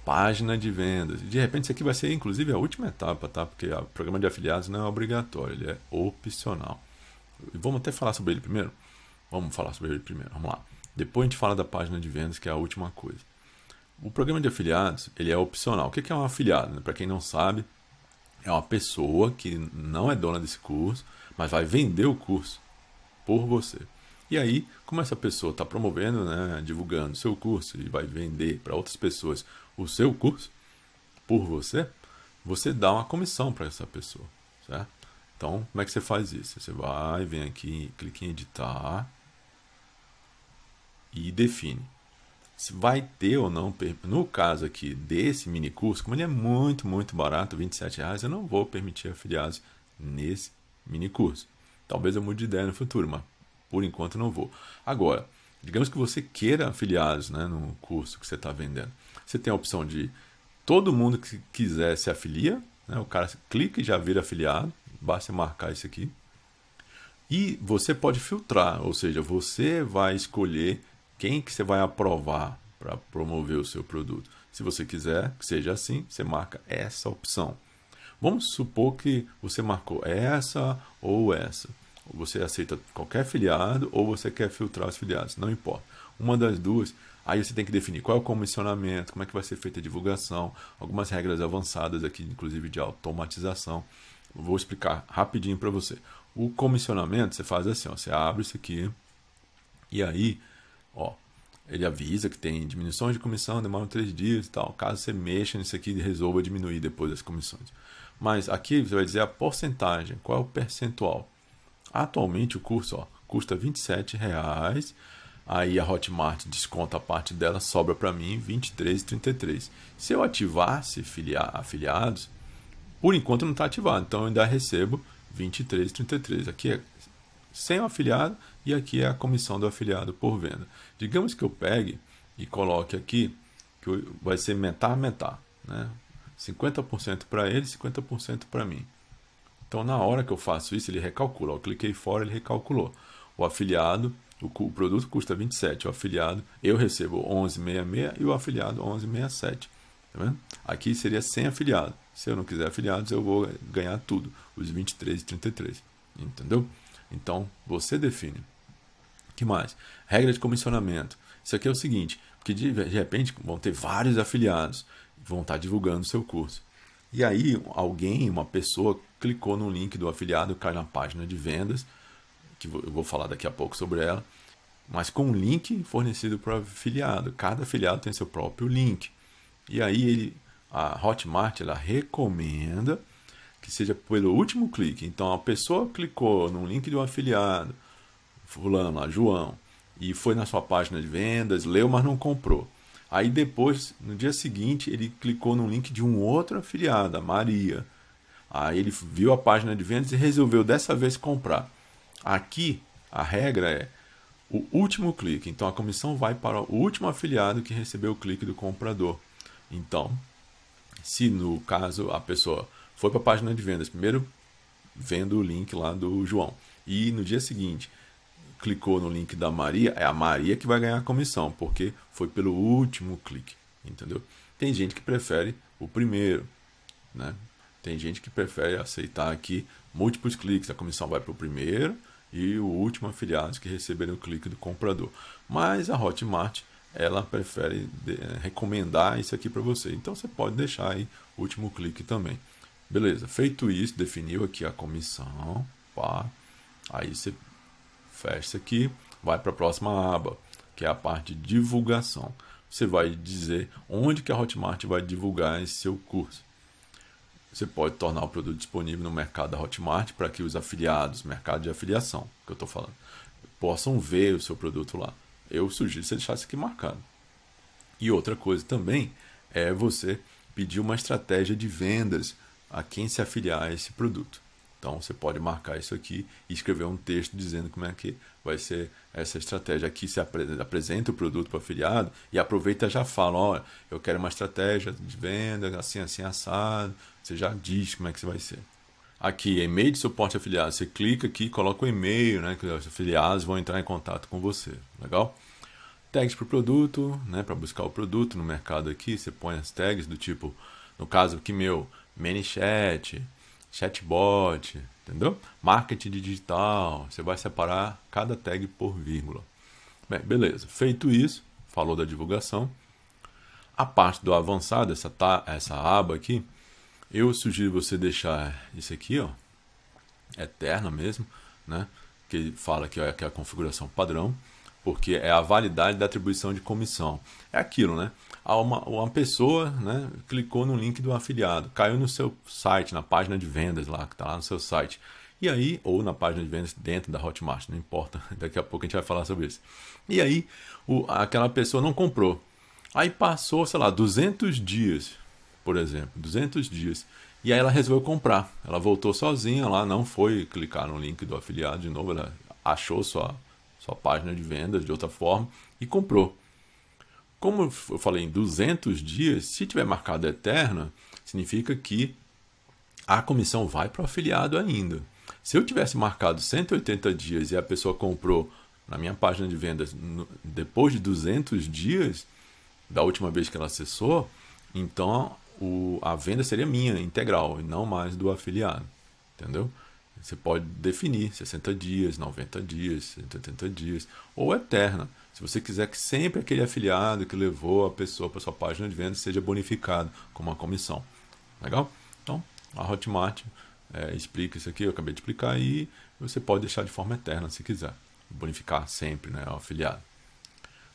página de vendas. De repente, isso aqui vai ser inclusive a última etapa, tá? Porque o programa de afiliados não é obrigatório, ele é opcional. E vamos até falar sobre ele primeiro? Vamos falar sobre ele primeiro, vamos lá. Depois a gente fala da página de vendas, que é a última coisa. O programa de afiliados, ele é opcional. O que é um afiliado? Né? Para quem não sabe, é uma pessoa que não é dona desse curso, mas vai vender o curso por você. E aí, como essa pessoa está promovendo, né, divulgando seu curso e vai vender para outras pessoas o seu curso por você, você dá uma comissão para essa pessoa, certo? Então, como é que você faz isso? Você vai, vem aqui, clica em editar e define se vai ter ou não. No caso aqui desse mini curso, como ele é muito, muito barato, R$27,00, reais, eu não vou permitir afiliados nesse mini curso. Talvez eu mude de ideia no futuro, mas por enquanto não vou. Agora, digamos que você queira afiliados né, no curso que você está vendendo. Você tem a opção de todo mundo que quiser se afilia, né? o cara clica e já vira afiliado, basta marcar isso aqui. E você pode filtrar, ou seja, você vai escolher quem que você vai aprovar para promover o seu produto. Se você quiser que seja assim, você marca essa opção. Vamos supor que você marcou essa ou essa. Você aceita qualquer filiado ou você quer filtrar os filiados, não importa. Uma das duas, aí você tem que definir qual é o comissionamento, como é que vai ser feita a divulgação, algumas regras avançadas aqui, inclusive de automatização. Vou explicar rapidinho para você. O comissionamento você faz assim, ó, você abre isso aqui e aí, ó, ele avisa que tem diminuições de comissão, demora três dias e tal. Caso você mexa nisso aqui, resolva diminuir depois as comissões. Mas aqui você vai dizer a porcentagem, qual é o percentual. Atualmente o curso ó, custa R$ 27,00. Aí a Hotmart desconta a parte dela, sobra para mim R$ 23,33. Se eu ativasse afiliados, por enquanto não está ativado, então eu ainda recebo R$ 23,33. Aqui é sem o afiliado e aqui é a comissão do afiliado por venda. Digamos que eu pegue e coloque aqui, que vai ser metade metade, né? 50% para ele, 50% para mim. Então, na hora que eu faço isso, ele recalcula. Eu cliquei fora, ele recalculou. O afiliado, o, o produto custa 27, o afiliado, eu recebo 11,66 e o afiliado 11,67. Tá vendo? Aqui seria sem afiliado. Se eu não quiser afiliados, eu vou ganhar tudo, os 23 e 33. Entendeu? Então, você define. que mais? Regra de comissionamento. Isso aqui é o seguinte, porque de, de repente vão ter vários afiliados, vão estar divulgando o seu curso. E aí alguém, uma pessoa, clicou no link do afiliado, cai na página de vendas, que eu vou falar daqui a pouco sobre ela, mas com um link fornecido para o afiliado. Cada afiliado tem seu próprio link. E aí ele, a Hotmart ela recomenda que seja pelo último clique. Então a pessoa clicou no link de um afiliado, fulano, João, e foi na sua página de vendas, leu, mas não comprou. Aí depois, no dia seguinte, ele clicou no link de um outro afiliado, a Maria. Aí ele viu a página de vendas e resolveu dessa vez comprar. Aqui a regra é o último clique. Então a comissão vai para o último afiliado que recebeu o clique do comprador. Então, se no caso a pessoa foi para a página de vendas, primeiro vendo o link lá do João e no dia seguinte clicou no link da Maria, é a Maria que vai ganhar a comissão, porque foi pelo último clique, entendeu? Tem gente que prefere o primeiro, né? Tem gente que prefere aceitar aqui múltiplos cliques, a comissão vai para o primeiro e o último afiliado que receberam o clique do comprador. Mas a Hotmart ela prefere eh, recomendar isso aqui para você. Então você pode deixar aí o último clique também. Beleza, feito isso, definiu aqui a comissão, pá. Aí você fecha isso aqui, vai para a próxima aba, que é a parte de divulgação. Você vai dizer onde que a Hotmart vai divulgar esse seu curso. Você pode tornar o produto disponível no mercado da Hotmart para que os afiliados, mercado de afiliação, que eu estou falando, possam ver o seu produto lá. Eu sugiro você deixar isso aqui marcado. E outra coisa também é você pedir uma estratégia de vendas a quem se afiliar a esse produto. Então você pode marcar isso aqui e escrever um texto dizendo como é que vai ser essa estratégia. Aqui você apresenta o produto para o afiliado e aproveita e já fala, olha, eu quero uma estratégia de venda, assim, assim, assado. Você já diz como é que você vai ser. Aqui, e-mail de suporte afiliado. Você clica aqui coloca o e-mail, né? Que os afiliados vão entrar em contato com você. Legal? Tags para o produto, né? Para buscar o produto no mercado aqui, você põe as tags do tipo, no caso aqui meu, ManyChat, chatbot, entendeu? Marketing digital, você vai separar cada tag por vírgula. Bem, beleza. Feito isso, falou da divulgação. A parte do avançado, essa, tá, essa aba aqui, eu sugiro você deixar isso aqui, ó, eterna mesmo, né? Que fala que é, é a configuração padrão porque é a validade da atribuição de comissão. É aquilo, né? Ah, uma, uma pessoa né, clicou no link do afiliado, caiu no seu site, na página de vendas lá, que está lá no seu site. E aí, ou na página de vendas dentro da Hotmart, não importa, [laughs] daqui a pouco a gente vai falar sobre isso. E aí, o, aquela pessoa não comprou. Aí passou, sei lá, 200 dias, por exemplo, 200 dias. E aí ela resolveu comprar. Ela voltou sozinha lá, não foi clicar no link do afiliado de novo, ela achou sua sua página de vendas de outra forma e comprou. Como eu falei, em 200 dias, se tiver marcado eterna, significa que a comissão vai para o afiliado ainda. Se eu tivesse marcado 180 dias e a pessoa comprou na minha página de vendas depois de 200 dias da última vez que ela acessou, então o, a venda seria minha, integral, e não mais do afiliado. Entendeu? Você pode definir 60 dias, 90 dias, 180 dias, ou eterna. Se você quiser que sempre aquele afiliado que levou a pessoa para sua página de venda seja bonificado com uma comissão. Legal? Então, a Hotmart é, explica isso aqui, eu acabei de explicar, e você pode deixar de forma eterna se quiser. Bonificar sempre né, o afiliado.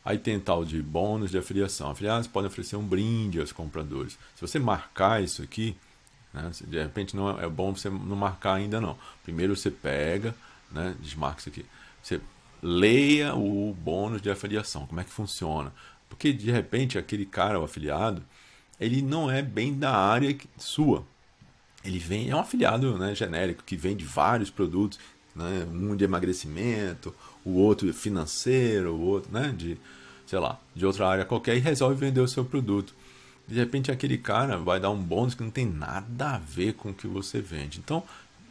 Aí tem tal de bônus de afiliação. Afiliados podem oferecer um brinde aos compradores. Se você marcar isso aqui, né? De repente não é, é bom você não marcar ainda não. Primeiro você pega, né? desmarca isso aqui. Você leia o bônus de afiliação, como é que funciona. Porque de repente aquele cara, o afiliado, ele não é bem da área sua. Ele vem, é um afiliado né, genérico que vende vários produtos, né, um de emagrecimento, o outro financeiro, o outro né, de, sei lá, de outra área qualquer e resolve vender o seu produto de repente aquele cara vai dar um bônus que não tem nada a ver com o que você vende. Então,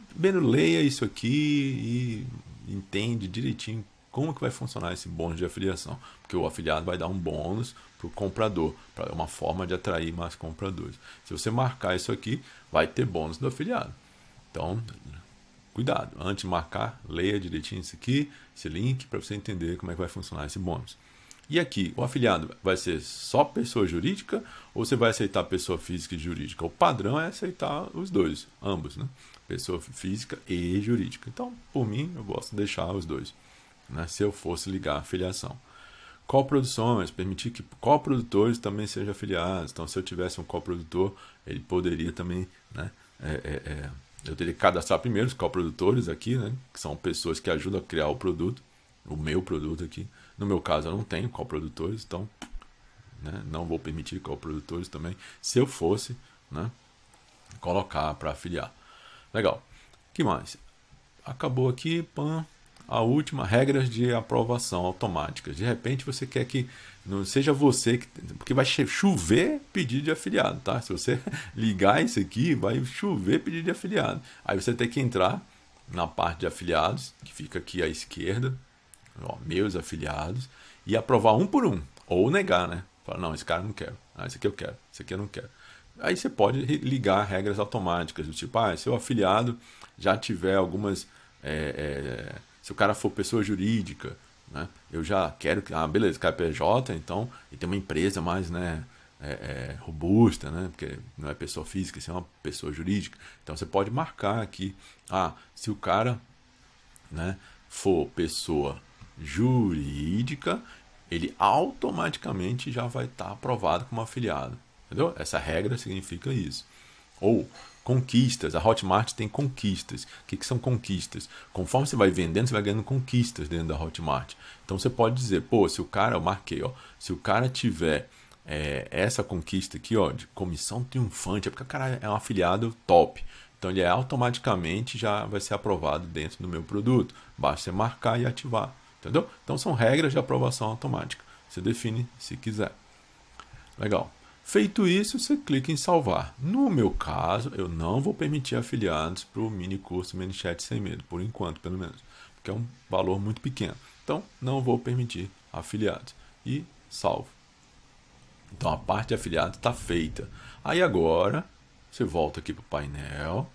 primeiro leia isso aqui e entende direitinho como que vai funcionar esse bônus de afiliação, porque o afiliado vai dar um bônus para o comprador, para é uma forma de atrair mais compradores. Se você marcar isso aqui, vai ter bônus do afiliado. Então, cuidado, antes de marcar, leia direitinho isso aqui, esse link, para você entender como é que vai funcionar esse bônus. E aqui, o afiliado vai ser só pessoa jurídica ou você vai aceitar pessoa física e jurídica? O padrão é aceitar os dois, ambos, né? Pessoa física e jurídica. Então, por mim, eu gosto de deixar os dois, né? Se eu fosse ligar a afiliação coproduções, permitir que coprodutores também sejam afiliados. Então, se eu tivesse um coprodutor, ele poderia também, né? É, é, é, eu teria que cadastrar primeiro os coprodutores aqui, né? Que são pessoas que ajudam a criar o produto, o meu produto aqui, no meu caso, eu não tenho coprodutores, então né, não vou permitir coprodutores também. Se eu fosse, né, colocar para afiliar. Legal. que mais? Acabou aqui, pan. A última, regras de aprovação automáticas. De repente você quer que não seja você que. Porque vai chover pedido de afiliado, tá? Se você [laughs] ligar isso aqui, vai chover pedido de afiliado. Aí você tem que entrar na parte de afiliados, que fica aqui à esquerda, ó, meus afiliados, e aprovar um por um, ou negar, né? Falar, não, esse cara eu não quero, ah, esse aqui eu quero, esse aqui eu não quero. Aí você pode ligar regras automáticas, do tipo, ah, se o afiliado já tiver algumas. É, é, se o cara for pessoa jurídica, né? Eu já quero que. Ah, beleza, KPJ, é então, e tem uma empresa mais, né? É, é, robusta, né? Porque não é pessoa física, isso é uma pessoa jurídica. Então você pode marcar aqui, ah, se o cara, né, for pessoa jurídica, ele automaticamente já vai estar tá aprovado como afiliado. Entendeu? Essa regra significa isso. Ou conquistas. A Hotmart tem conquistas. O que, que são conquistas? Conforme você vai vendendo, você vai ganhando conquistas dentro da Hotmart. Então você pode dizer, pô, se o cara, eu marquei, ó, se o cara tiver é, essa conquista aqui, ó, de comissão triunfante, é porque o cara é um afiliado top. Então ele é automaticamente já vai ser aprovado dentro do meu produto. Basta você marcar e ativar. Entendeu? Então são regras de aprovação automática. Você define se quiser. Legal. Feito isso, você clica em salvar. No meu caso, eu não vou permitir afiliados para o mini curso ManyChat sem medo, por enquanto, pelo menos, porque é um valor muito pequeno. Então, não vou permitir afiliados. E salvo. Então, a parte de afiliados está feita. Aí agora, você volta aqui para o painel.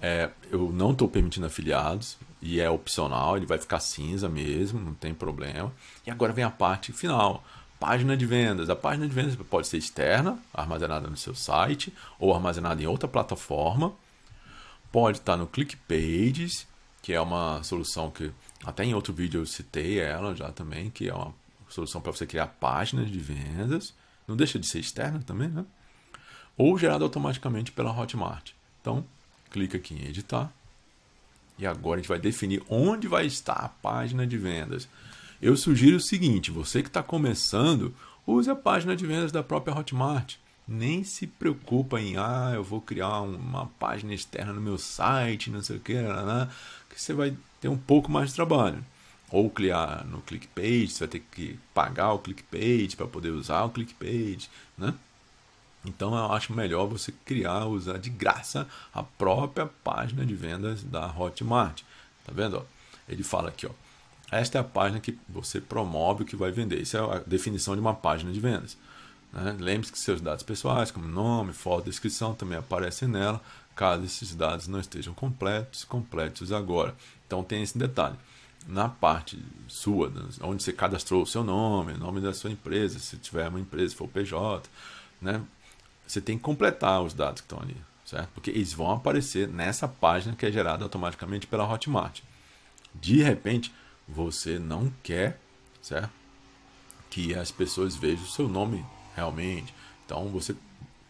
É, eu não estou permitindo afiliados, e é opcional, ele vai ficar cinza mesmo, não tem problema. E agora vem a parte final, página de vendas. A página de vendas pode ser externa, armazenada no seu site ou armazenada em outra plataforma. Pode estar no ClickPages, que é uma solução que até em outro vídeo eu citei ela já também, que é uma solução para você criar páginas de vendas. Não deixa de ser externa também, né? Ou gerada automaticamente pela Hotmart. Então, clica aqui em editar. E agora a gente vai definir onde vai estar a página de vendas. Eu sugiro o seguinte: você que está começando, use a página de vendas da própria Hotmart. Nem se preocupa em ah, eu vou criar uma página externa no meu site, não sei o que, que você vai ter um pouco mais de trabalho. Ou criar no ClickPage, você vai ter que pagar o ClickPage para poder usar o ClickPage, né? Então eu acho melhor você criar, usar de graça a própria página de vendas da Hotmart. Tá vendo? Ele fala aqui, ó. Esta é a página que você promove o que vai vender. Isso é a definição de uma página de vendas. Né? Lembre-se que seus dados pessoais, como nome, foto, descrição, também aparecem nela, caso esses dados não estejam completos, completos agora. Então tem esse detalhe. Na parte sua, onde você cadastrou o seu nome, o nome da sua empresa, se tiver uma empresa, se for PJ, né? você tem que completar os dados que estão ali, certo? Porque eles vão aparecer nessa página que é gerada automaticamente pela Hotmart. De repente, você não quer, certo? Que as pessoas vejam o seu nome realmente. Então você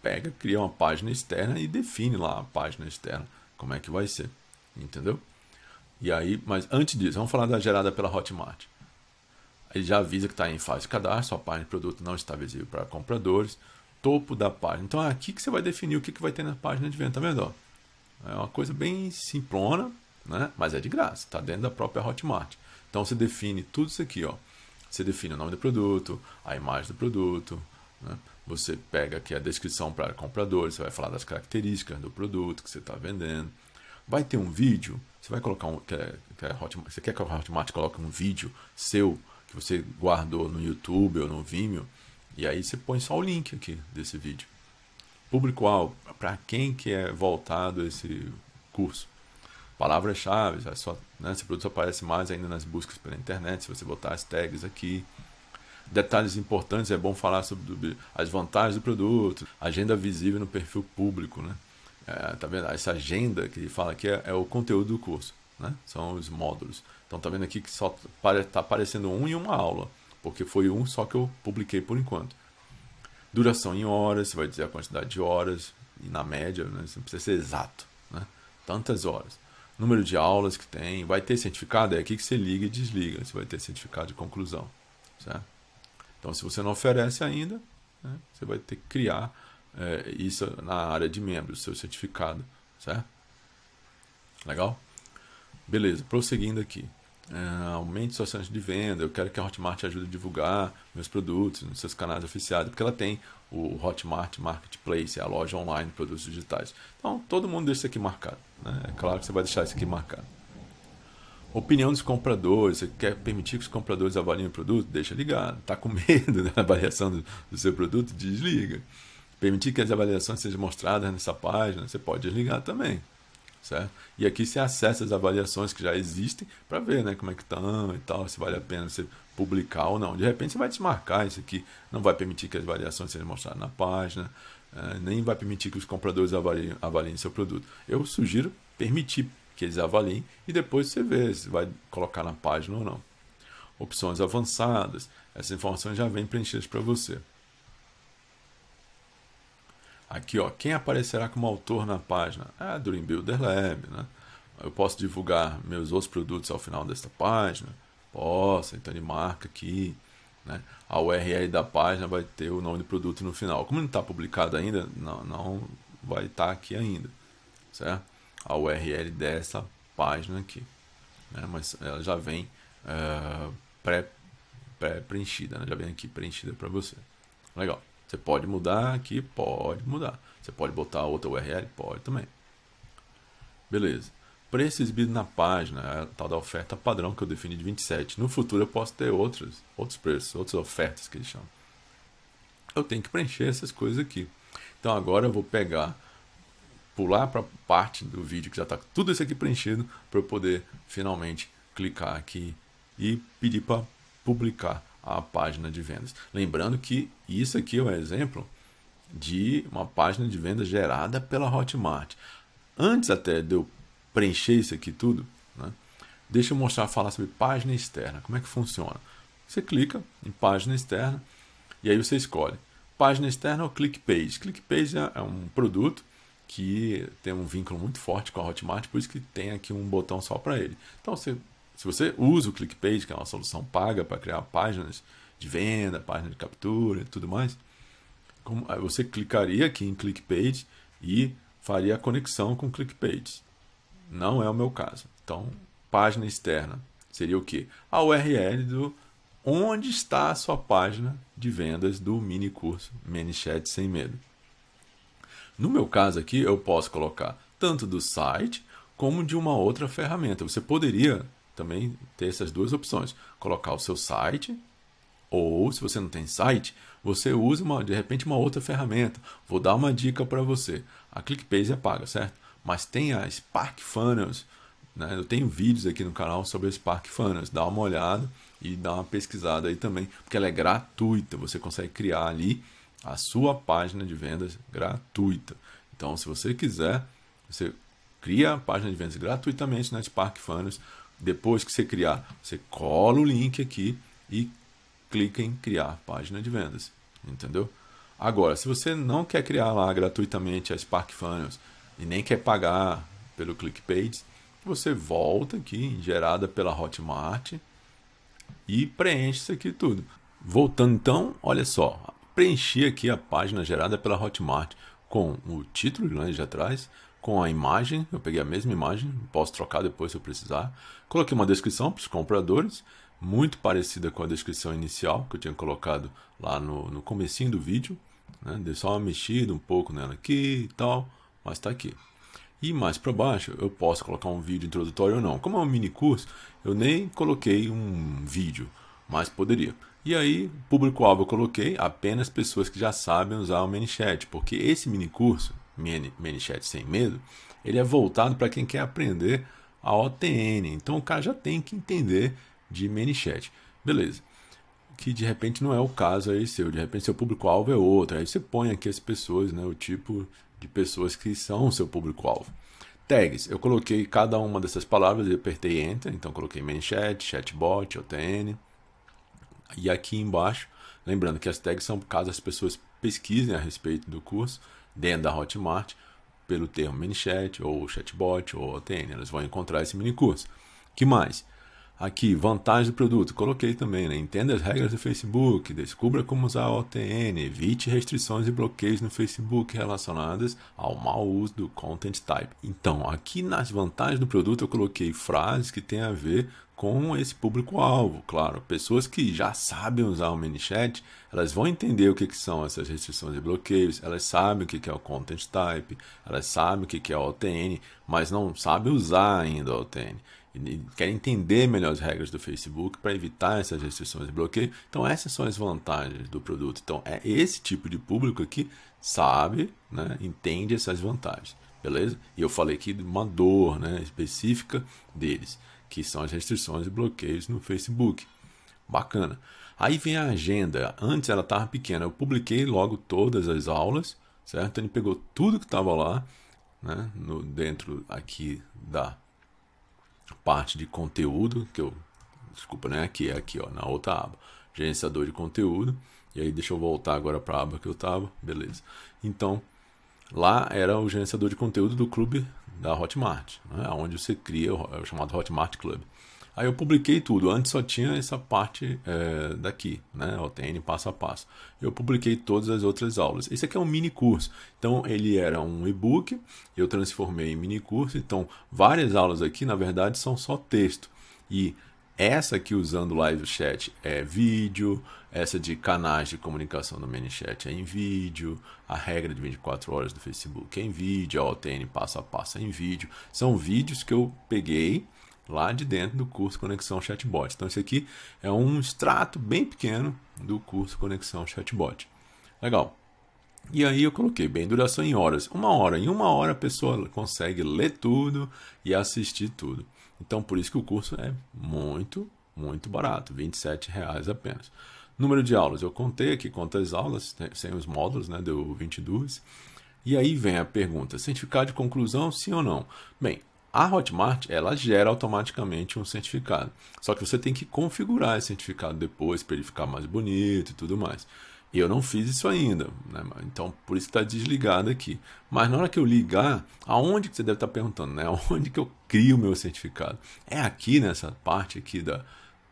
pega, cria uma página externa e define lá a página externa como é que vai ser, entendeu? E aí, mas antes disso, vamos falar da gerada pela Hotmart. Ele já avisa que está em fase de cadastro, a página de produto não está visível para compradores topo da página. Então é aqui que você vai definir o que, que vai ter na página de venda, tá vendo? É uma coisa bem simplona, né? mas é de graça, tá dentro da própria Hotmart. Então você define tudo isso aqui, ó. Você define o nome do produto, a imagem do produto, né? você pega aqui a descrição para compradores, você vai falar das características do produto que você está vendendo. Vai ter um vídeo, você vai colocar um. Quer, quer Hotmart, você quer que a Hotmart coloque um vídeo seu que você guardou no YouTube ou no Vimeo? E aí você põe só o link aqui desse vídeo. Público-alvo, para quem que é voltado esse curso? Palavras-chave, sua, né, seu produto aparece mais ainda nas buscas pela internet, se você botar as tags aqui. Detalhes importantes, é bom falar sobre as vantagens do produto, agenda visível no perfil público, né? É, tá vendo? Essa agenda que ele fala aqui é, é o conteúdo do curso, né? São os módulos. Então tá vendo aqui que só está aparecendo um em uma aula porque foi um só que eu publiquei por enquanto. Duração em horas, você vai dizer a quantidade de horas, e na média, né, não precisa ser exato, né? tantas horas. Número de aulas que tem, vai ter certificado, é aqui que você liga e desliga, você vai ter certificado de conclusão, certo? Então, se você não oferece ainda, né, você vai ter que criar é, isso na área de membros, seu certificado, certo? Legal? Beleza, prosseguindo aqui é, aumente suas chance de venda, eu quero que a Hotmart ajude a divulgar meus produtos nos seus canais oficiais, porque ela tem o Hotmart Marketplace, é a loja online de produtos digitais. Então, todo mundo deixa isso aqui marcado. Né? É claro que você vai deixar isso aqui marcado. Opinião dos compradores, você quer permitir que os compradores avaliem o produto? Deixa ligado. Está com [laughs] medo da avaliação do, do seu produto? Desliga. Permitir que as avaliações sejam mostradas nessa página? Você pode desligar também. Certo? E aqui você acessa as avaliações que já existem para ver né, como é que estão e tal, se vale a pena você publicar ou não. De repente você vai desmarcar isso aqui, não vai permitir que as variações sejam mostradas na página, é, nem vai permitir que os compradores avaliem, avaliem seu produto. Eu sugiro permitir que eles avaliem e depois você vê se vai colocar na página ou não. Opções avançadas, essas informações já vêm preenchidas para você. Aqui, ó, quem aparecerá como autor na página? É a Dream Builder Lab, né? Eu posso divulgar meus outros produtos ao final desta página? Posso, então ele marca aqui. Né? A URL da página vai ter o nome do produto no final. Como não está publicado ainda, não, não vai estar tá aqui ainda, certo? A URL dessa página aqui, né? mas ela já vem eh, pré, pré preenchida, né? já vem aqui preenchida para você. Legal. Você pode mudar aqui, pode mudar. Você pode botar outra URL, pode também. Beleza. Preço exibido na página, é a tal da oferta padrão que eu defini de 27. No futuro eu posso ter outros, outros preços, outras ofertas que eles chamam. Eu tenho que preencher essas coisas aqui. Então agora eu vou pegar, pular para a parte do vídeo que já está tudo isso aqui preenchido, para eu poder finalmente clicar aqui e pedir para publicar a página de vendas. Lembrando que isso aqui é um exemplo de uma página de venda gerada pela Hotmart. Antes até de eu preencher isso aqui tudo, né, deixa eu mostrar, falar sobre página externa. Como é que funciona? Você clica em página externa e aí você escolhe página externa ou ClickPage. ClickPage é, é um produto que tem um vínculo muito forte com a Hotmart, por isso que tem aqui um botão só para ele. Então você se você usa o ClickPage, que é uma solução paga para criar páginas de venda, página de captura e tudo mais, você clicaria aqui em ClickPage e faria a conexão com ClickPage. Não é o meu caso. Então, página externa seria o quê? A URL do onde está a sua página de vendas do mini curso ManyChat Sem Medo. No meu caso aqui, eu posso colocar tanto do site como de uma outra ferramenta. Você poderia também ter essas duas opções: colocar o seu site, ou se você não tem site, você usa uma, de repente uma outra ferramenta. Vou dar uma dica para você: a ClickPage é paga, certo? Mas tem a Spark Funnels. Né? Eu tenho vídeos aqui no canal sobre a Spark Funnels. Dá uma olhada e dá uma pesquisada aí também, porque ela é gratuita. Você consegue criar ali a sua página de vendas gratuita. Então, se você quiser, você cria a página de vendas gratuitamente na Spark Funnels depois que você criar, você cola o link aqui e clica em criar página de vendas, entendeu? Agora, se você não quer criar lá gratuitamente a Spark Funnels e nem quer pagar pelo ClickPages, você volta aqui em gerada pela Hotmart e preenche isso aqui tudo. Voltando então, olha só, preenchi aqui a página gerada pela Hotmart com o título lá né, de atrás, com a imagem, eu peguei a mesma imagem, posso trocar depois se eu precisar. Coloquei uma descrição para os compradores, muito parecida com a descrição inicial que eu tinha colocado lá no, no comecinho do vídeo. Né? Dei só uma mexida um pouco nela aqui e tal, mas está aqui. E mais para baixo eu posso colocar um vídeo introdutório ou não. Como é um mini curso, eu nem coloquei um vídeo, mas poderia. E aí, público-alvo eu coloquei apenas pessoas que já sabem usar o ManyChat, porque esse mini curso Manichat Sem Medo, ele é voltado para quem quer aprender a OTN. Então o cara já tem que entender de Manichat. Beleza. Que de repente não é o caso aí seu, de repente seu público-alvo é outro. Aí você põe aqui as pessoas, né, o tipo de pessoas que são seu público-alvo. Tags, eu coloquei cada uma dessas palavras e apertei Enter, então coloquei MeniChat, Chatbot, OTN. E aqui embaixo, lembrando que as tags são caso as pessoas pesquisem a respeito do curso, dentro da Hotmart pelo termo chat ou chatbot ou OTN. Elas vão encontrar esse curso. que mais? Aqui, vantagens do produto, coloquei também, né? Entenda as regras do Facebook, descubra como usar a OTN, evite restrições e bloqueios no Facebook relacionadas ao mau uso do Content Type. Então, aqui nas vantagens do produto eu coloquei frases que têm a ver com esse público-alvo, claro. Pessoas que já sabem usar o Chat, elas vão entender o que, são essas restrições e bloqueios, elas sabem o que, é o Content Type, elas sabem o que, é o OTN, mas não sabem usar ainda o OTN quer entender melhor as regras do Facebook para evitar essas restrições e bloqueio. Então, essas são as vantagens do produto. Então, é esse tipo de público que sabe, né, entende essas vantagens, beleza? E eu falei aqui de uma dor né, específica deles, que são as restrições e bloqueios no Facebook. Bacana. Aí vem a agenda. Antes ela estava pequena. Eu publiquei logo todas as aulas, certo? Então, ele pegou tudo que estava lá, né, no, dentro aqui da parte de conteúdo, que eu desculpa, né, que é aqui, ó, na outra aba, gerenciador de conteúdo. E aí deixa eu voltar agora para a aba que eu tava, beleza? Então, lá era o gerenciador de conteúdo do clube da Hotmart, né, onde você cria o, é o chamado Hotmart Club. Aí eu publiquei tudo. Antes só tinha essa parte é, daqui, né? OTN passo a passo. Eu publiquei todas as outras aulas. Esse aqui é um mini curso. Então ele era um e-book, eu transformei em mini curso. Então várias aulas aqui, na verdade, são só texto. E essa aqui usando live chat é vídeo, essa de canais de comunicação no ManyChat é em vídeo, a regra de 24 horas do Facebook é em vídeo, a OTN passo a passo é em vídeo. São vídeos que eu peguei lá de dentro do curso Conexão Chatbot. Então, esse aqui é um extrato bem pequeno do curso Conexão Chatbot. Legal. E aí eu coloquei bem duração em horas. Uma hora. Em uma hora a pessoa consegue ler tudo e assistir tudo. Então, por isso que o curso é muito, muito barato. R$ 27,00 apenas. Número de aulas. Eu contei aqui quantas aulas, sem os módulos, né? Deu 22. E aí vem a pergunta: certificado de conclusão, sim ou não? Bem, a Hotmart, ela gera automaticamente um certificado. Só que você tem que configurar esse certificado depois para ele ficar mais bonito e tudo mais. Eu não fiz isso ainda, né? então por isso está desligado aqui. Mas na hora que eu ligar, aonde que você deve estar tá perguntando, né? [laughs] Onde que eu crio o meu certificado? É aqui nessa parte aqui da,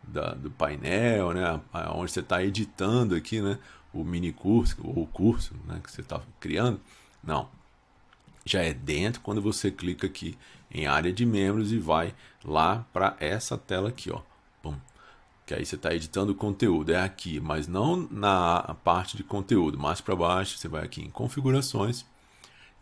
da do painel, né? Onde você está editando aqui, né? O mini curso ou o curso, né? Que você está criando? Não, já é dentro quando você clica aqui em área de membros e vai lá para essa tela aqui, ó. Pum. Que aí você está editando o conteúdo, é aqui, mas não na parte de conteúdo. Mais para baixo, você vai aqui em configurações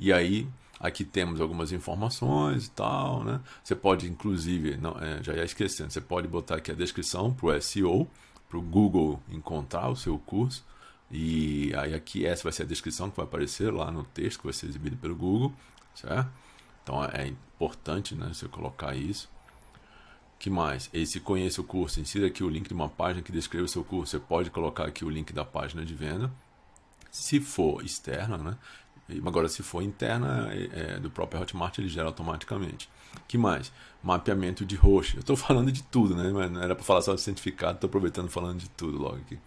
e aí aqui temos algumas informações e tal, né? Você pode, inclusive, não, é, já ia esquecendo, você pode botar aqui a descrição para o SEO, para o Google encontrar o seu curso. E aí aqui essa vai ser a descrição que vai aparecer lá no texto que vai ser exibido pelo Google, certo? Então é importante, né, você colocar isso. Que mais? se conhece o curso, insira aqui o link de uma página que descreva o seu curso. Você pode colocar aqui o link da página de venda, se for externa, né? Agora, se for interna é, é, do próprio Hotmart, ele gera automaticamente. que mais? Mapeamento de host. Eu estou [laughs] falando de tudo, né? Não era para falar só de certificado, estou aproveitando falando de tudo logo aqui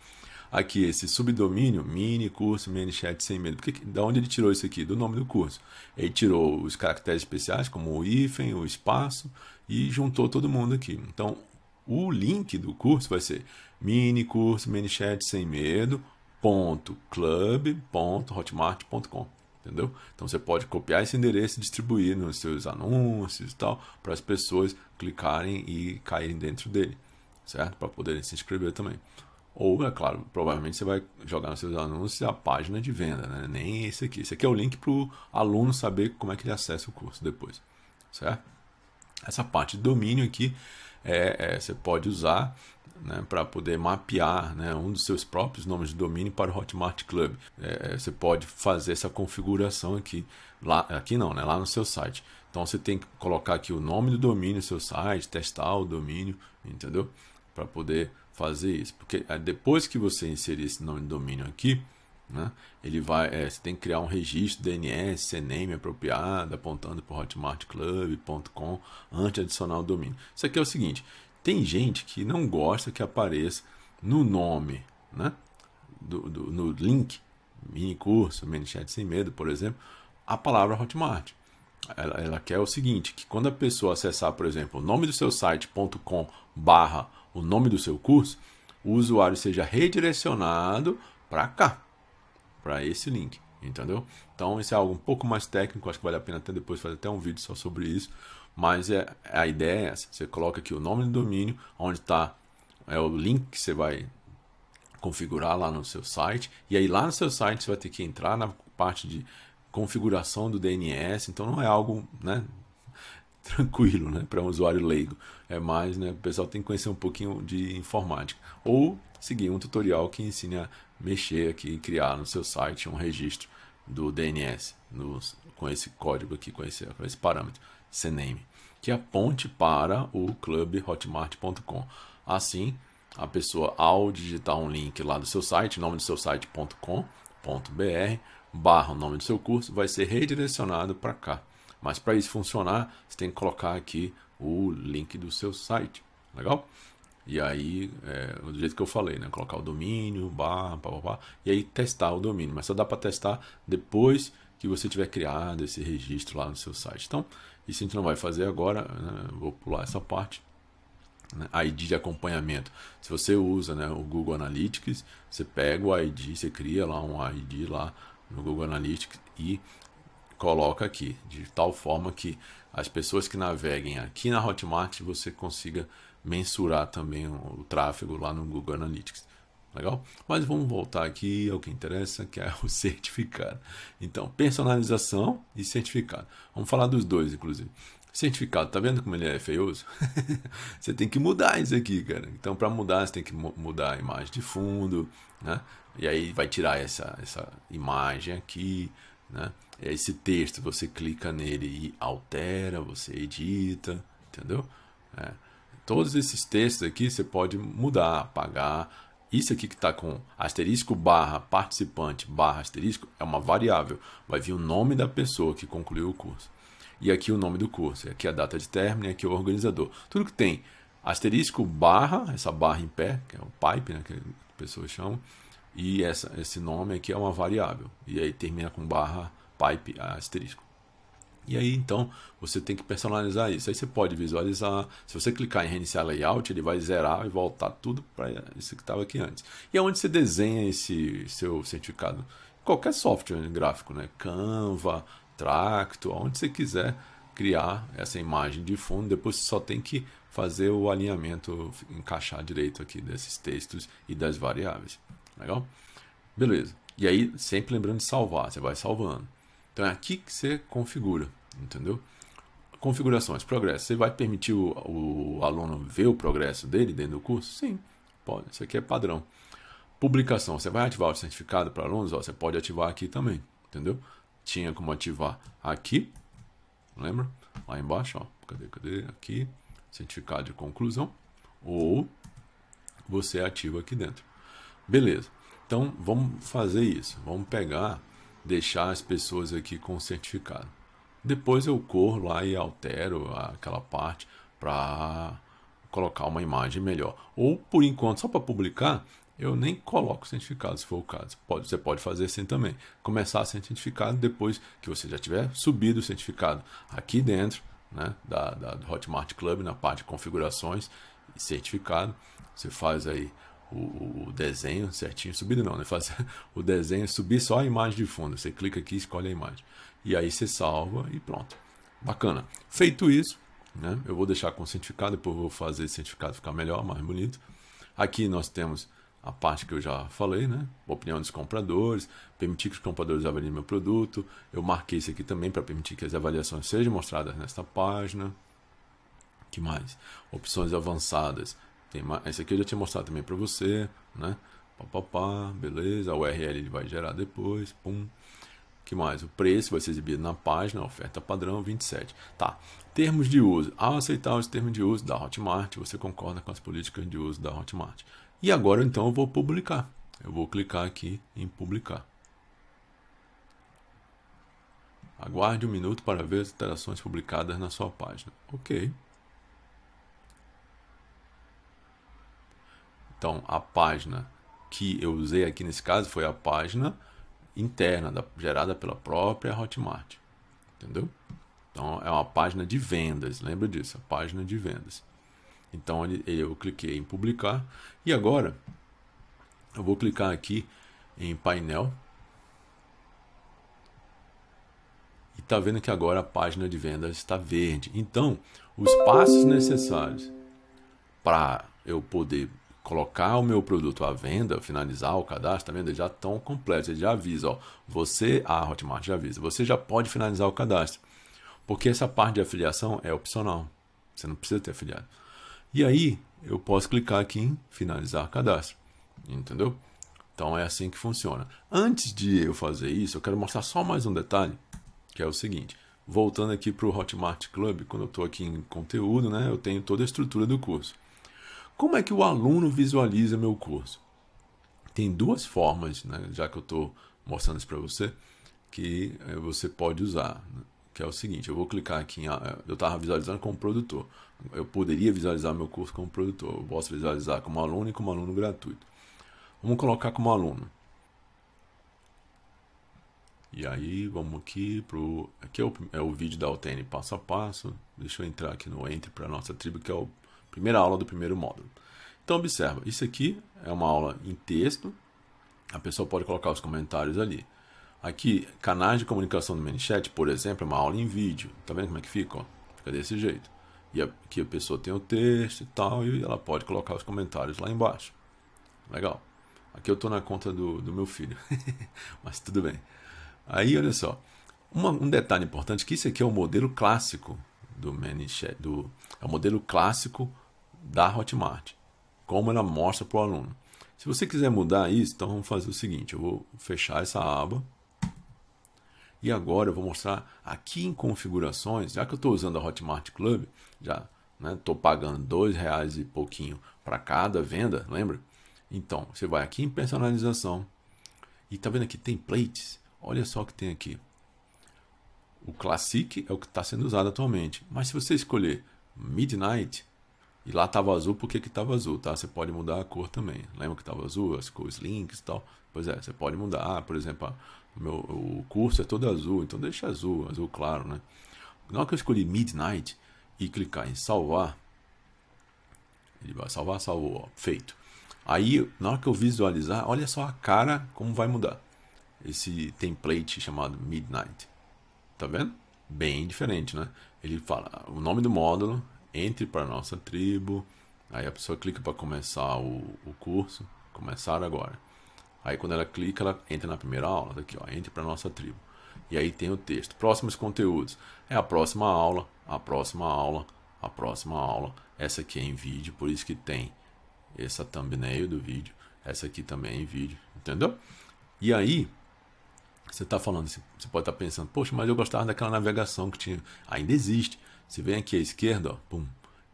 aqui esse subdomínio, mini curso, mini chat sem medo. Porque, da onde ele tirou isso aqui? Do nome do curso. Ele tirou os caracteres especiais, como o hífen, o espaço, e juntou todo mundo aqui. Então, o link do curso vai ser mini curso, mini chat sem medo, ponto club, ponto com entendeu? Então você pode copiar esse endereço e distribuir nos seus anúncios e tal, para as pessoas clicarem e caírem dentro dele, certo? Para poderem se inscrever também. Ou, é claro, provavelmente você vai jogar nos seus anúncios a página de venda, né? Nem esse aqui. Esse aqui é o link para o aluno saber como é que ele acessa o curso depois, certo? Essa parte de domínio aqui é, é, você pode usar né, para poder mapear né, um dos seus próprios nomes de domínio para o Hotmart Club. É, é, você pode fazer essa configuração aqui, lá, aqui não, né, lá no seu site. Então você tem que colocar aqui o nome do domínio do seu site, testar o domínio, entendeu? Para poder fazer isso, porque ah, depois que você inserir esse nome de domínio aqui, né, ele vai, é, você tem que criar um registro DNS, CNAME apropriado, apontando para hotmartclub.com antes de adicionar o domínio. Isso aqui é o seguinte, tem gente que não gosta que apareça no nome, né, do, do, no link, mini curso, mini chat sem medo, por exemplo, a palavra Hotmart. Ela, ela quer o seguinte, que quando a pessoa acessar, por exemplo, o nome do seu site.com barra o nome do seu curso, o usuário seja redirecionado para cá, para esse link, entendeu? Então, isso é algo um pouco mais técnico, acho que vale a pena até depois fazer até um vídeo só sobre isso, mas é, a ideia é essa, você coloca aqui o nome do domínio, onde está é o link que você vai configurar lá no seu site, e aí lá no seu site você vai ter que entrar na parte de configuração do DNS, então não é algo, né, tranquilo, né, para um usuário leigo. É mais, né, o pessoal tem que conhecer um pouquinho de informática ou seguir um tutorial que ensine a mexer aqui e criar no seu site um registro do DNS no, com esse código aqui, com esse, com esse parâmetro, CNAME, que é aponte para o clubhotmart.com. Assim, a pessoa, ao digitar um link lá do seu site, nome do seu site.com.br, barra o nome do seu curso, vai ser redirecionado para cá. Mas para isso funcionar, você tem que colocar aqui o link do seu site, legal? E aí, é, do jeito que eu falei, né? Colocar o domínio, barra, pá, pá, pá, e aí testar o domínio. Mas só dá para testar depois que você tiver criado esse registro lá no seu site. Então, isso a gente não vai fazer agora, né? vou pular essa parte. Né? ID de acompanhamento. Se você usa né, o Google Analytics, você pega o ID, você cria lá um ID lá no Google Analytics e coloca aqui, de tal forma que as pessoas que naveguem aqui na Hotmart você consiga mensurar também o tráfego lá no Google Analytics. Legal? Mas vamos voltar aqui ao que interessa, que é [laughs] o certificado. Então, personalização e certificado. Vamos falar dos dois, inclusive. Certificado, tá vendo como ele é feioso? [laughs] você tem que mudar isso aqui, cara. Então, para mudar, você tem que mudar a imagem de fundo, né? E aí vai tirar essa, essa imagem aqui, né? É esse texto você clica nele e altera, você edita, entendeu? É. Todos esses textos aqui você pode mudar, apagar. Isso aqui que está com asterisco barra participante barra asterisco é uma variável. Vai vir o nome da pessoa que concluiu o curso. E aqui o nome do curso, aqui a data de término e aqui o organizador. Tudo que tem asterisco barra, essa barra em pé, que é o pipe, né, que as pessoas chamam e essa, esse nome aqui é uma variável. E aí termina com barra pipe asterisco. E aí então você tem que personalizar isso. Aí você pode visualizar. Se você clicar em reiniciar layout, ele vai zerar e voltar tudo para isso que estava aqui antes. E é onde você desenha esse seu certificado. Qualquer software gráfico, né? Canva, Tracto, onde você quiser criar essa imagem de fundo. Depois você só tem que fazer o alinhamento, encaixar direito aqui desses textos e das variáveis. Legal? Beleza. E aí, sempre lembrando de salvar, você vai salvando. Então é aqui que você configura, entendeu? Configurações, progresso. Você vai permitir o, o aluno ver o progresso dele dentro do curso? Sim, pode. Isso aqui é padrão. Publicação, você vai ativar o certificado para alunos? Ó, você pode ativar aqui também, entendeu? Tinha como ativar aqui, lembra? Lá embaixo, ó. Cadê, cadê? Aqui, certificado de conclusão. Ou você ativa aqui dentro. Beleza. Então vamos fazer isso. Vamos pegar, deixar as pessoas aqui com certificado. Depois eu corro lá e altero aquela parte para colocar uma imagem melhor. Ou por enquanto, só para publicar, eu nem coloco certificado se for o caso. Pode, você pode fazer assim também. Começar sem certificado depois que você já tiver subido o certificado aqui dentro né, da, da Hotmart Club, na parte de configurações e certificado. Você faz aí o, desenho certinho, subido não, né? Fazer [laughs] o desenho, subir só a imagem de fundo. Você clica aqui, escolhe a imagem. E aí você salva e pronto. Bacana. Feito isso, né? Eu vou deixar com certificado, depois vou fazer esse certificado ficar melhor, mais bonito. Aqui nós temos a parte que eu já falei, né? Opinião dos compradores, permitir que os compradores avaliem meu produto. Eu marquei isso aqui também para permitir que as avaliações sejam mostradas nesta página. Que mais? Opções avançadas. Tem esse aqui eu já tinha mostrado também para você, né? Pá, pá, pá, beleza, a URL ele vai gerar depois, pum. que mais? O preço vai ser exibido na página, oferta padrão 27. Tá, termos de uso. Ao aceitar os termos de uso da Hotmart, você concorda com as políticas de uso da Hotmart. E agora então eu vou publicar. Eu vou clicar aqui em publicar. Aguarde um minuto para ver as alterações publicadas na sua página. Ok, Então, a página que eu usei aqui nesse caso foi a página interna, da, gerada pela própria Hotmart. Entendeu? Então, é uma página de vendas, lembra disso? A página de vendas. Então, eu cliquei em publicar. E agora, eu vou clicar aqui em painel. E está vendo que agora a página de vendas está verde. Então, os passos necessários para eu poder colocar o meu produto à venda, finalizar o cadastro, tá vendo? Eles já estão completos, ele já avisa, ó. Você, a Hotmart já avisa, você já pode finalizar o cadastro. Porque essa parte de afiliação é opcional. Você não precisa ter afiliado. E aí, eu posso clicar aqui em finalizar cadastro. Entendeu? Então é assim que funciona. Antes de eu fazer isso, eu quero mostrar só mais um detalhe, que é o seguinte. Voltando aqui para o Hotmart Club, quando eu estou aqui em conteúdo, né, eu tenho toda a estrutura do curso. Como é que o aluno visualiza meu curso? Tem duas formas, né, já que eu estou mostrando isso para você, que eh, você pode usar. Né? Que é o seguinte, eu vou clicar aqui em... Eh, eu estava visualizando como produtor. Eu poderia visualizar meu curso como produtor. Eu posso visualizar como aluno e como aluno gratuito. Vamos colocar como aluno. E aí, vamos aqui para, Aqui é o, é o vídeo da UTN passo a passo. Deixa eu entrar aqui no Entre para nossa tribo, que é o primeira aula do primeiro módulo. Então, observa, isso aqui é uma aula em texto, a pessoa pode colocar os comentários ali. Aqui, canais de comunicação do ManyChat, por exemplo, é uma aula em vídeo. Tá vendo como é que fica? Ó? Fica desse jeito. E aqui a pessoa tem o texto e tal, e ela pode colocar os comentários lá embaixo. Legal. Aqui eu estou na conta do, do meu filho, [laughs] mas tudo bem. Aí, olha só, uma, um detalhe importante, que isso aqui é o modelo clássico do ManyChat, do, é o modelo clássico da Hotmart, como ela mostra para o aluno. Se você quiser mudar isso, então vamos fazer o seguinte: eu vou fechar essa aba. E agora eu vou mostrar aqui em configurações, já que eu estou usando a Hotmart Club, já estou né, pagando dois reais e pouquinho para cada venda, lembra? Então, você vai aqui em personalização e tá vendo aqui templates. Olha só o que tem aqui. O Classic é o que está sendo usado atualmente, mas se você escolher Midnight, e lá tava azul, por que que tava azul, tá? Você pode mudar a cor também. Lembra que tava azul, as cores links e tal? Pois é, você pode mudar. Ah, por exemplo, o, meu, o curso é todo azul, então deixa azul, azul claro, né? Na hora que eu escolhi Midnight e clicar em salvar, ele vai salvar, salvou, ó, feito. Aí, na hora que eu visualizar, olha só a cara como vai mudar. Esse template chamado Midnight. Tá vendo? Bem diferente, né? Ele fala o nome do módulo, entre para nossa tribo. Aí a pessoa clica para começar o, o curso, começar agora. Aí quando ela clica, ela entra na primeira aula, daqui tá ó, entre para nossa tribo. E aí tem o texto. Próximos conteúdos. É a próxima aula, a próxima aula, a próxima aula. Essa aqui é em vídeo, por isso que tem essa thumbnail do vídeo. Essa aqui também é em vídeo, entendeu? E aí, você está falando, você pode estar tá pensando, poxa, mas eu gostava daquela navegação que tinha. Ainda existe. Você vem aqui à esquerda, ó, pum,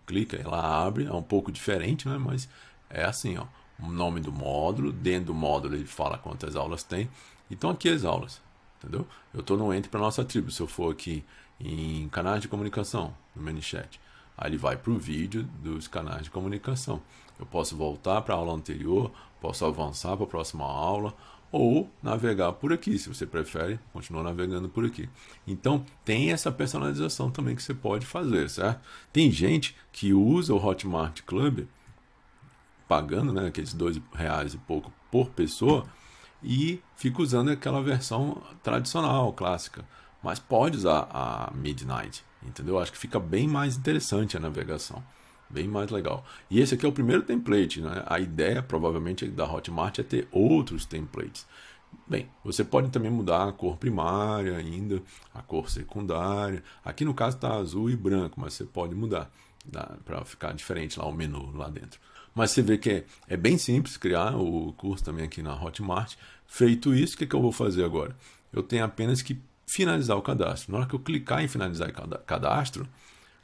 clica, ela abre, é um pouco diferente, né? Mas é assim, ó, o nome do módulo, dentro do módulo ele fala quantas aulas tem. Então aqui as aulas, entendeu? Eu estou no entre para nossa tribo. Se eu for aqui em canais de comunicação, no ManyChat, aí ele vai para o vídeo dos canais de comunicação. Eu posso voltar para a aula anterior, posso avançar para a próxima aula, ou navegar por aqui, se você prefere continuar navegando por aqui. Então, tem essa personalização também que você pode fazer, certo? Tem gente que usa o Hotmart Club pagando, né, aqueles dois reais e pouco por pessoa e fica usando aquela versão tradicional, clássica. Mas pode usar a Midnight, entendeu? Acho que fica bem mais interessante a navegação. Bem mais legal. E esse aqui é o primeiro template. Né? A ideia, provavelmente, da Hotmart é ter outros templates. Bem, você pode também mudar a cor primária ainda, a cor secundária. Aqui no caso está azul e branco, mas você pode mudar para ficar diferente lá o menu lá dentro. Mas você vê que é, é, bem simples criar o curso também aqui na Hotmart. Feito isso, o que, que eu vou fazer agora? Eu tenho apenas que finalizar o cadastro. Na hora que eu clicar em finalizar cadastro,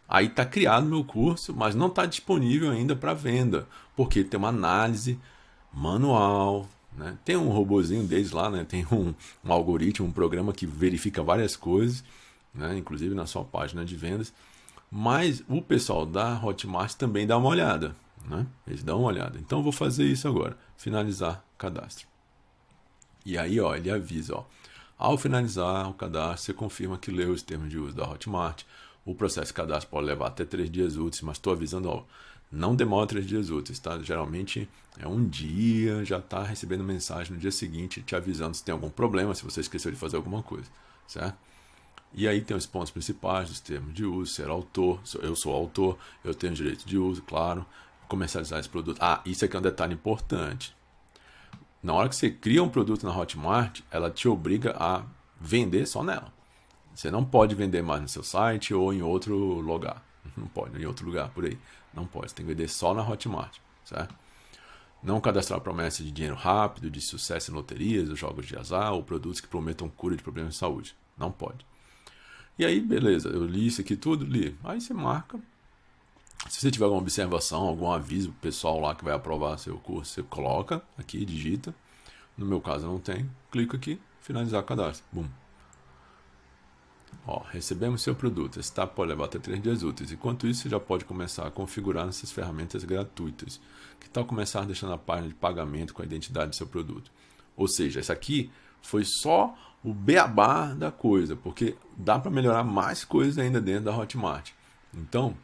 Aí está criado meu curso, mas não está disponível ainda para venda, porque tem uma análise manual, né? tem um robozinho deles lá, né? tem um, um, algoritmo, um programa que verifica várias coisas, né? inclusive na sua página de vendas. Mas o pessoal da Hotmart também dá uma olhada, né? eles dão uma olhada. Então eu vou fazer isso agora, finalizar cadastro. E aí ó, ele avisa, ó, ao finalizar o cadastro, você confirma que leu os termos de uso da Hotmart o processo de cadastro pode levar até três dias úteis, mas estou avisando, ó, não demora três dias úteis, tá? Geralmente é um dia, já está recebendo mensagem no dia seguinte te avisando se tem algum problema, se você esqueceu de fazer alguma coisa, certo? E aí tem os pontos principais dos termos de uso, ser autor, eu sou autor, eu tenho direito de uso, claro, comercializar esse produto. Ah, isso aqui é um detalhe importante. Na hora que você cria um produto na Hotmart, ela te obriga a vender só nela. Você não pode vender mais no seu site ou em outro lugar. Não pode, em outro lugar por aí. Não pode. Você tem que vender só na Hotmart, certo? Não cadastrar promessas de dinheiro rápido, de sucesso em loterias, ou jogos de azar ou produtos que prometam cura de problemas de saúde. Não pode. E aí, beleza, eu li isso aqui tudo, li. Aí você marca. Se você tiver alguma observação, algum aviso pessoal lá que vai aprovar seu curso, você coloca aqui, digita. No meu caso, não tem. Clica aqui, finalizar cadastro. Bum, Ó, recebemos seu produto. Esse etapa pode levar até 3 dias úteis. Enquanto isso, você já pode começar a configurar essas ferramentas gratuitas. Que tal começar deixando a página de pagamento com a identidade do seu produto? Ou seja, isso aqui foi só o beabá da coisa, porque dá para melhorar mais coisas ainda dentro da Hotmart. Então,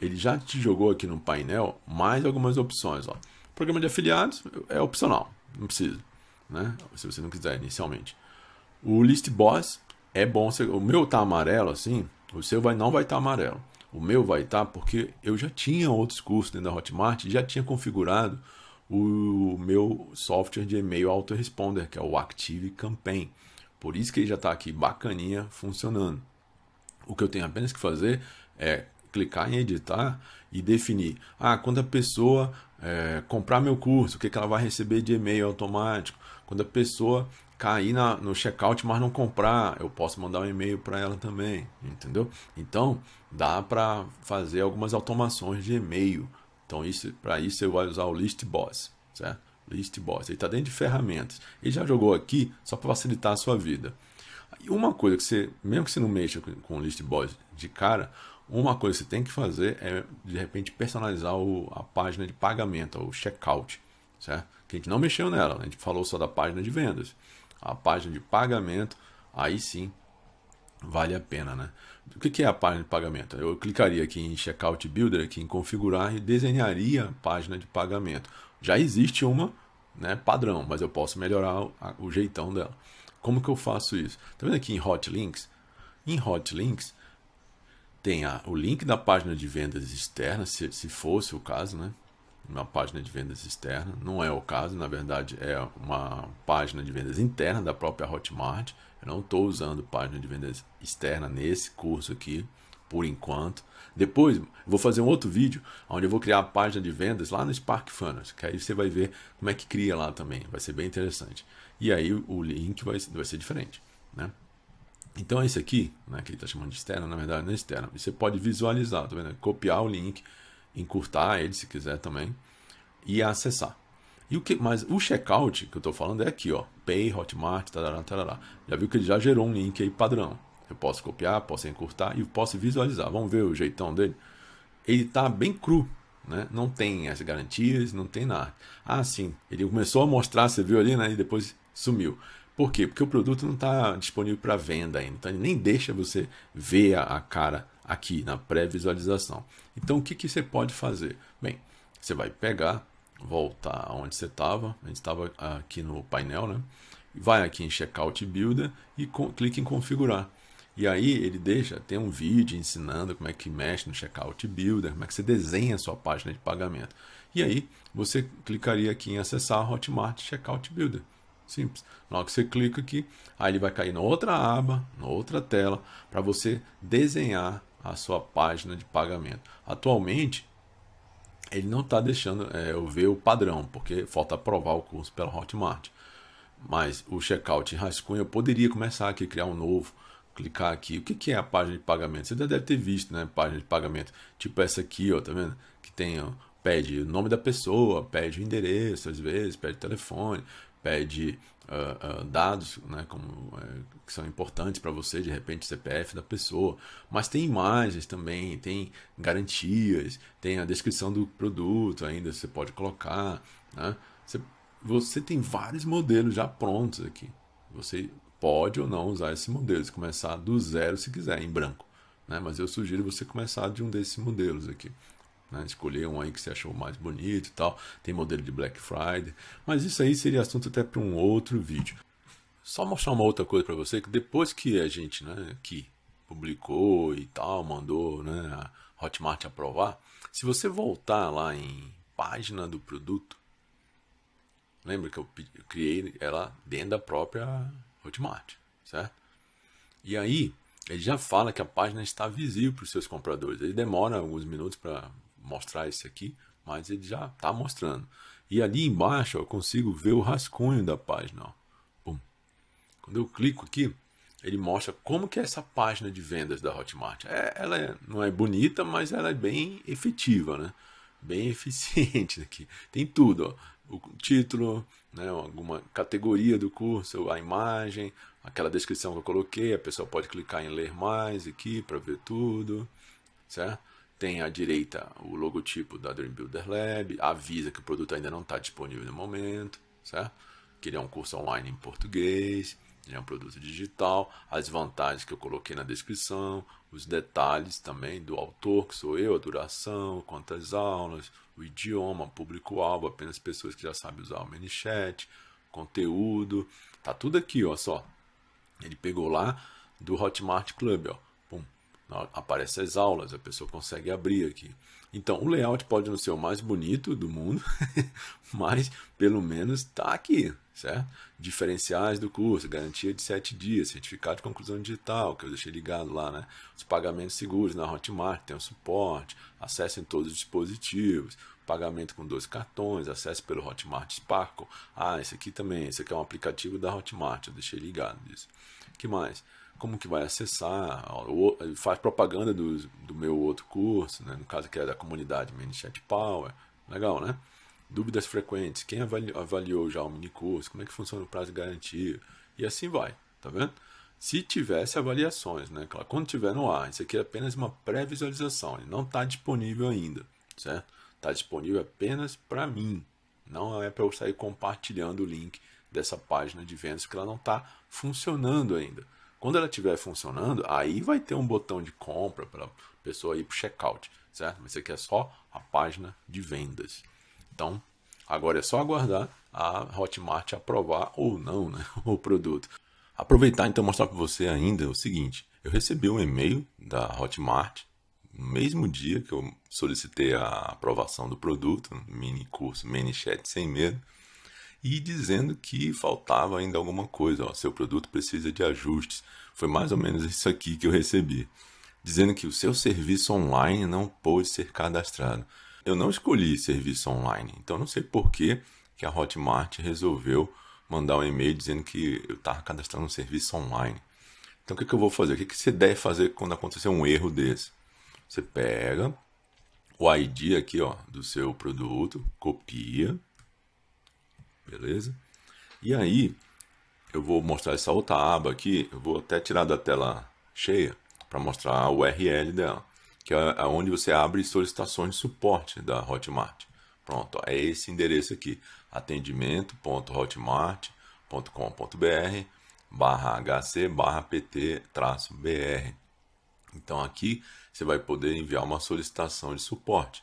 ele já te jogou aqui no painel mais algumas opções. Ó. Programa de afiliados é opcional, não precisa, né? se você não quiser inicialmente. O List Boss é bom. O meu tá amarelo assim, o seu vai, não vai estar tá amarelo. O meu vai estar tá porque eu já tinha outros cursos dentro da Hotmart, já tinha configurado o meu software de e-mail autoresponder, que é o Active Campaign. Por isso que ele já está aqui bacaninha funcionando. O que eu tenho apenas que fazer é clicar em editar e definir. Ah, quando a pessoa é, comprar meu curso, o que, que ela vai receber de e-mail automático? Quando a pessoa cair na, no checkout, mas não comprar, eu posso mandar um e-mail para ela também, entendeu? Então, dá para fazer algumas automações de e-mail. Então, isso para isso eu vou usar o List Boss, certo? List Boss, ele está dentro de ferramentas. Ele já jogou aqui só para facilitar a sua vida. E uma coisa que você, mesmo que você não mexa com o List Boss de cara, uma coisa que você tem que fazer é, de repente, personalizar o, a página de pagamento, o checkout, certo? Que a gente não mexeu nela, a gente falou só da página de vendas a página de pagamento, aí sim vale a pena, né? O que é a página de pagamento? Eu clicaria aqui em Checkout Builder, aqui em Configurar e desenharia a página de pagamento. Já existe uma né, padrão, mas eu posso melhorar o, jeitão dela. Como que eu faço isso? Tá vendo aqui em Hot Links? Em Hot Links tem a, o link da página de vendas externa, se, se fosse o caso, né? uma página de vendas externa. Não é o caso, na verdade, é uma página de vendas interna da própria Hotmart. Eu não estou usando página de vendas externa nesse curso aqui, por enquanto. Depois, vou fazer um outro vídeo onde eu vou criar a página de vendas lá no Spark Funnels, que aí você vai ver como é que cria lá também. Vai ser bem interessante. E aí o link vai, vai ser diferente, né? Então, é esse aqui, né, que ele está chamando de externa, na verdade não é externa, você pode visualizar, tá vendo? copiar o link encurtar ele se quiser também e acessar. E o que, mas o checkout que eu estou falando é aqui, ó, Pay, Hotmart, tarará, tarará. Já viu que ele já gerou um link aí padrão. Eu posso copiar, posso encurtar e posso visualizar. Vamos ver o jeitão dele. Ele está bem cru, né? Não tem as garantias, não tem nada. Ah, sim, ele começou a mostrar, você viu ali, né? E depois sumiu. Por quê? Porque o produto não está disponível para venda ainda. Então ele nem deixa você ver a, a cara aqui na pré-visualização. Então, o que, que você pode fazer? Bem, você vai pegar, voltar onde você estava, a gente estava aqui no painel, né? Vai aqui em Checkout Builder e clica em Configurar. E aí ele deixa, tem um vídeo ensinando como é que mexe no Checkout Builder, como é que você desenha a sua página de pagamento. E aí você clicaria aqui em Acessar Hotmart Checkout Builder. Simples. Na hora que você clica aqui, aí ele vai cair na outra aba, na outra tela, para você desenhar a sua página de pagamento. Atualmente, ele não está deixando é, eu ver o padrão, porque falta aprovar o curso pela Hotmart. Mas o checkout em rascunho eu poderia começar aqui, criar um novo, clicar aqui. O que, que é a página de pagamento? Você já deve ter visto, né? Página de pagamento. Tipo essa aqui, ó, tá vendo? Que tem, ó, pede o nome da pessoa, pede o endereço, às vezes, pede o telefone, pede uh, uh, dados né, como, uh, que são importantes para você, de repente CPF da pessoa, mas tem imagens também, tem garantias, tem a descrição do produto ainda, você pode colocar. Né? Você, você tem vários modelos já prontos aqui. Você pode ou não usar esses modelos, começar do zero se quiser, em branco. Né? Mas eu sugiro você começar de um desses modelos aqui. Né? Escolher um aí que você achou mais bonito e tal. Tem modelo de Black Friday. Mas isso aí seria assunto até para um outro vídeo. Só mostrar uma outra coisa para você, que depois que a gente, né, que publicou e tal, mandou, né, a Hotmart aprovar, se você voltar lá em página do produto, lembra que eu, eu criei ela dentro da própria Hotmart, certo? E aí, ele já fala que a página está visível para os seus compradores. Ele demora alguns minutos para mostrar esse aqui, mas ele já está mostrando. E ali embaixo eu consigo ver o rascunho da página. Quando eu clico aqui, ele mostra como que é essa página de vendas da Hotmart. É, ela é, não é bonita, mas ela é bem efetiva, né? Bem [laughs] eficiente aqui. Tem tudo, ó. o título, né, alguma categoria do curso, a imagem, aquela descrição que eu coloquei, a pessoa pode clicar em ler mais aqui para ver tudo, certo? Tem à direita o logotipo da Dream Builder Lab, avisa que o produto ainda não está disponível no momento, certo? Que ele é um curso online em português, ele é um produto digital, as vantagens que eu coloquei na descrição, os detalhes também do autor, que sou eu, a duração, quantas aulas, o idioma, público-alvo, apenas pessoas que já sabem usar o ManyChat, conteúdo, tá tudo aqui, ó, só. Ele pegou lá do Hotmart Club, ó aparecem as aulas, a pessoa consegue abrir aqui. Então, o layout pode não ser o mais bonito do mundo, [laughs] mas pelo menos está aqui, certo? Diferenciais do curso, garantia de 7 dias, certificado de conclusão digital, que eu deixei ligado lá, né? Os pagamentos seguros na Hotmart, tem o suporte, acesso em todos os dispositivos, pagamento com dois cartões, acesso pelo Hotmart Sparkle. Ah, esse aqui também, esse aqui é um aplicativo da Hotmart, eu deixei ligado disso. que mais? como que vai acessar, ele faz propaganda do, do meu outro curso, né? no caso que é da comunidade ManyChat Power, legal, né? Dúvidas frequentes, quem avaliou, avaliou já o mini curso? como é que funciona o prazo de garantia, e assim vai, tá vendo? Se tivesse avaliações, né? Claro, quando tiver no ar, isso aqui é apenas uma pré-visualização, ele não está disponível ainda, certo? Está disponível apenas para mim, não é para eu sair compartilhando o link dessa página de vendas, porque ela não está funcionando ainda. Quando ela estiver funcionando, aí vai ter um botão de compra para a pessoa ir para o checkout, certo? Mas isso aqui é só a página de vendas. Então, agora é só aguardar a Hotmart aprovar ou não né, [laughs] o produto. Aproveitar então mostrar para você ainda o seguinte: eu recebi um e-mail da Hotmart no mesmo dia que eu solicitei a aprovação do produto, mini curso Mini Chat Sem Medo e dizendo que faltava ainda alguma coisa, ó, seu produto precisa de ajustes. Foi mais ou menos isso aqui que eu recebi, dizendo que o seu serviço online não pôde ser cadastrado. Eu não escolhi serviço online, então não sei por que, que a Hotmart resolveu mandar um e-mail dizendo que eu estava cadastrando um serviço online. Então o que, que eu vou fazer? O que, que você deve fazer quando acontecer um erro desse? Você pega o ID aqui ó, do seu produto, copia, beleza? E aí, eu vou mostrar essa outra aba aqui, eu vou até tirar da tela cheia para mostrar a URL dela, que é onde você abre solicitações de suporte da Hotmart. Pronto, é esse endereço aqui, atendimento.hotmart.com.br barra hc barra pt traço br. Então aqui você vai poder enviar uma solicitação de suporte.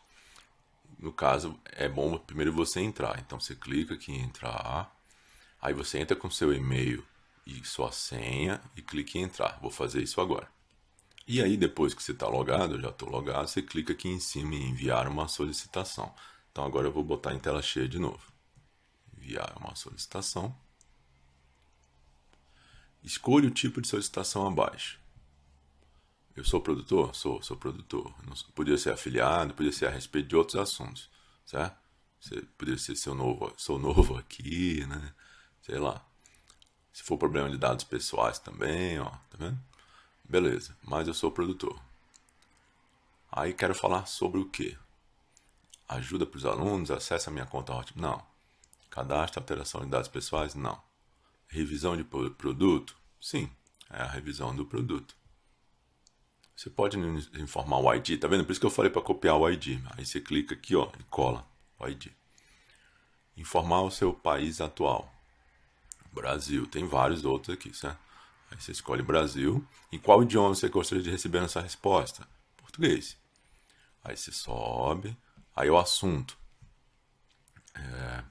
No caso, é bom primeiro você entrar. Então você clica aqui em entrar. Aí você entra com seu e-mail e sua senha e clica em entrar. Vou fazer isso agora. E aí depois que você está logado, eu já estou logado, você clica aqui em cima em enviar uma solicitação. Então agora eu vou botar em tela cheia de novo. Enviar uma solicitação. Escolha o tipo de solicitação abaixo. Eu sou produtor? Sou, sou produtor. Não, podia ser afiliado, podia ser a respeito de outros assuntos, certo? Você poderia ser seu novo, sou novo [laughs] aqui, né? Sei lá. Se for problema de dados pessoais também, ó, tá vendo? Beleza, mas eu sou produtor. Aí quero falar sobre o quê? Ajuda para os alunos, acesso à minha conta Hotmart? Não. Cadastro, alteração de dados pessoais? Não. Revisão de produto? Sim, é a revisão do produto. Você pode informar o ID, tá vendo? Por isso que eu falei para copiar o ID. Aí você clica aqui, ó, e cola o ID. Informar o seu país atual. Brasil, tem vários outros aqui, certo? Aí você escolhe Brasil. Em qual idioma você gostaria de receber essa resposta? Português. Aí você sobe. Aí o assunto. É,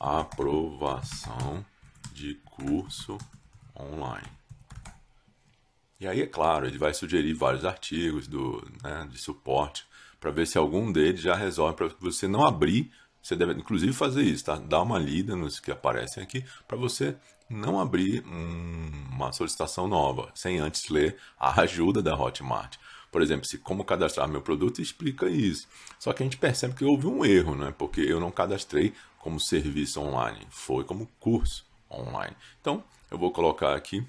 aprovação de curso online. E aí, é claro, ele vai sugerir vários artigos do, né, de suporte para ver se algum deles já resolve para você não abrir. Você deve, inclusive, fazer isso, tá? Dar uma lida nos que aparecem aqui para você não abrir um, uma solicitação nova sem antes ler a ajuda da Hotmart por exemplo, se como cadastrar meu produto explica isso. Só que a gente percebe que houve um erro, né? Porque eu não cadastrei como serviço online, foi como curso online. Então, eu vou colocar aqui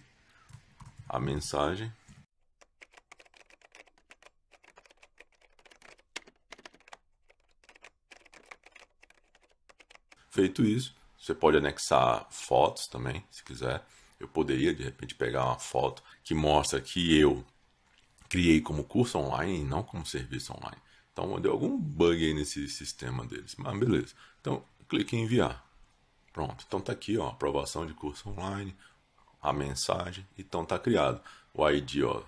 a mensagem. Feito isso, você pode anexar fotos também, se quiser. Eu poderia, de repente, pegar uma foto que mostra que eu criei como curso online e não como serviço online. Então, deu algum bug aí nesse sistema deles. Mas beleza. Então, clique em enviar. Pronto. Então, tá aqui ó, aprovação de curso online, a mensagem, então está criado. O ID, ó,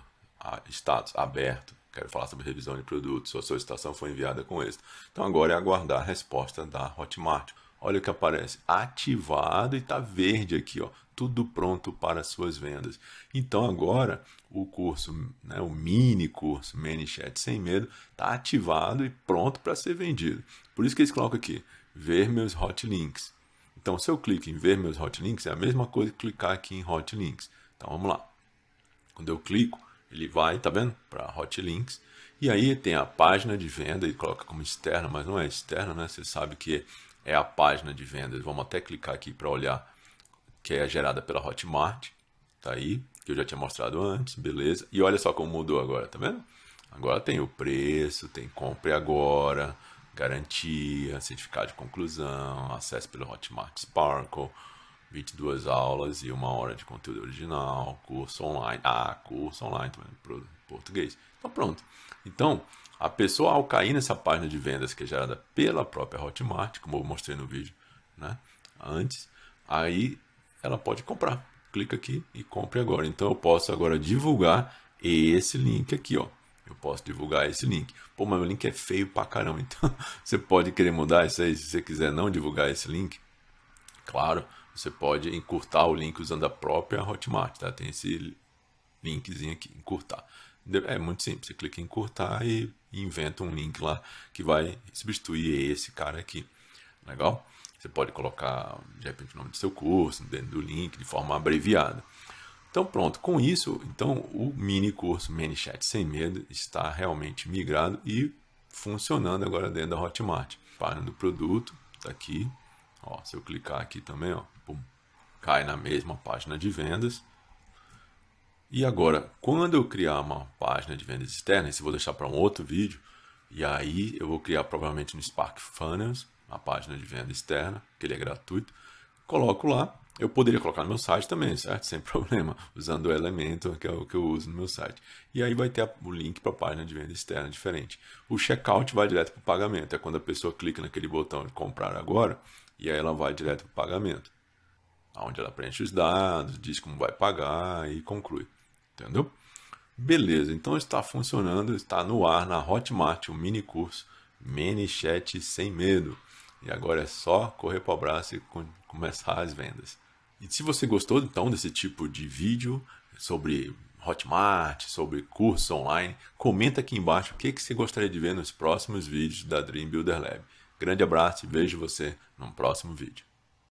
status aberto, quero falar sobre revisão de produtos, sua solicitação foi enviada com êxito. Então agora é aguardar a resposta da Hotmart. Olha o que aparece, ativado e está verde aqui, ó, tudo pronto para suas vendas. Então agora o curso, né, o mini curso ManyChat Sem Medo está ativado e pronto para ser vendido. Por isso que eles colocam aqui, ver meus hot links. Então, se eu clico em ver meus hotlinks, é a mesma coisa que clicar aqui em hotlinks. Então, vamos lá. Quando eu clico, ele vai, tá vendo? Para hotlinks. E aí tem a página de venda, e coloca como externa, mas não é externa, né? Você sabe que é a página de vendas. Vamos até clicar aqui para olhar, que é gerada pela Hotmart. Tá aí, que eu já tinha mostrado antes, beleza. E olha só como mudou agora, tá vendo? Agora tem o preço, tem compre agora, garantia, certificado de conclusão, acesso pelo Hotmart Sparkle, 22 aulas e uma hora de conteúdo original, curso online, ah, curso online também, português. Então pronto. Então, a pessoa ao cair nessa página de vendas que é gerada pela própria Hotmart, como eu mostrei no vídeo, né, antes, aí ela pode comprar. Clica aqui e compre agora. Então eu posso agora divulgar esse link aqui, ó. Eu posso divulgar esse link. Pô, mas o link é feio pra caramba. [laughs] Então, você pode querer mudar isso aí. Se você quiser não divulgar esse link, claro, você pode encurtar o link usando a própria Hotmart, tá? Tem esse linkzinho aqui, encurtar. É muito simples, você clica em encurtar e inventa um link lá que vai substituir esse cara aqui. Legal? Você pode colocar, de repente, o nome do seu curso dentro do link de forma abreviada. Então pronto, com isso, então o mini curso ManyChat sem medo está realmente migrado e funcionando agora dentro da Hotmart. Página do produto, está aqui. Ó, se eu clicar aqui também, ó, pum, cai na mesma página de vendas. E agora, quando eu criar uma página de vendas externa, isso eu vou deixar para um outro vídeo, e aí eu vou criar provavelmente no Spark Funnels, a página de venda externa, que ele é gratuito, coloco lá, eu poderia colocar no meu site também, certo? Sem [laughs] problema, usando o elemento que é o que eu uso no meu site. E aí vai ter o link para a página de venda externa diferente. O checkout vai direto para o pagamento, é quando a pessoa clica naquele botão de comprar agora, e aí ela vai direto para o pagamento. Onde ela preenche os dados, diz como vai pagar e conclui. Entendeu? Beleza, então está funcionando, está no ar na Hotmart, o mini curso Chat Sem Medo. E agora é só correr para o braço e começar as vendas. E se você gostou então desse tipo de vídeo sobre Hotmart, sobre cursos online, comenta aqui embaixo o que, que você gostaria de ver nos próximos vídeos da Dream Builder Lab. Grande abraço e vejo você num próximo vídeo.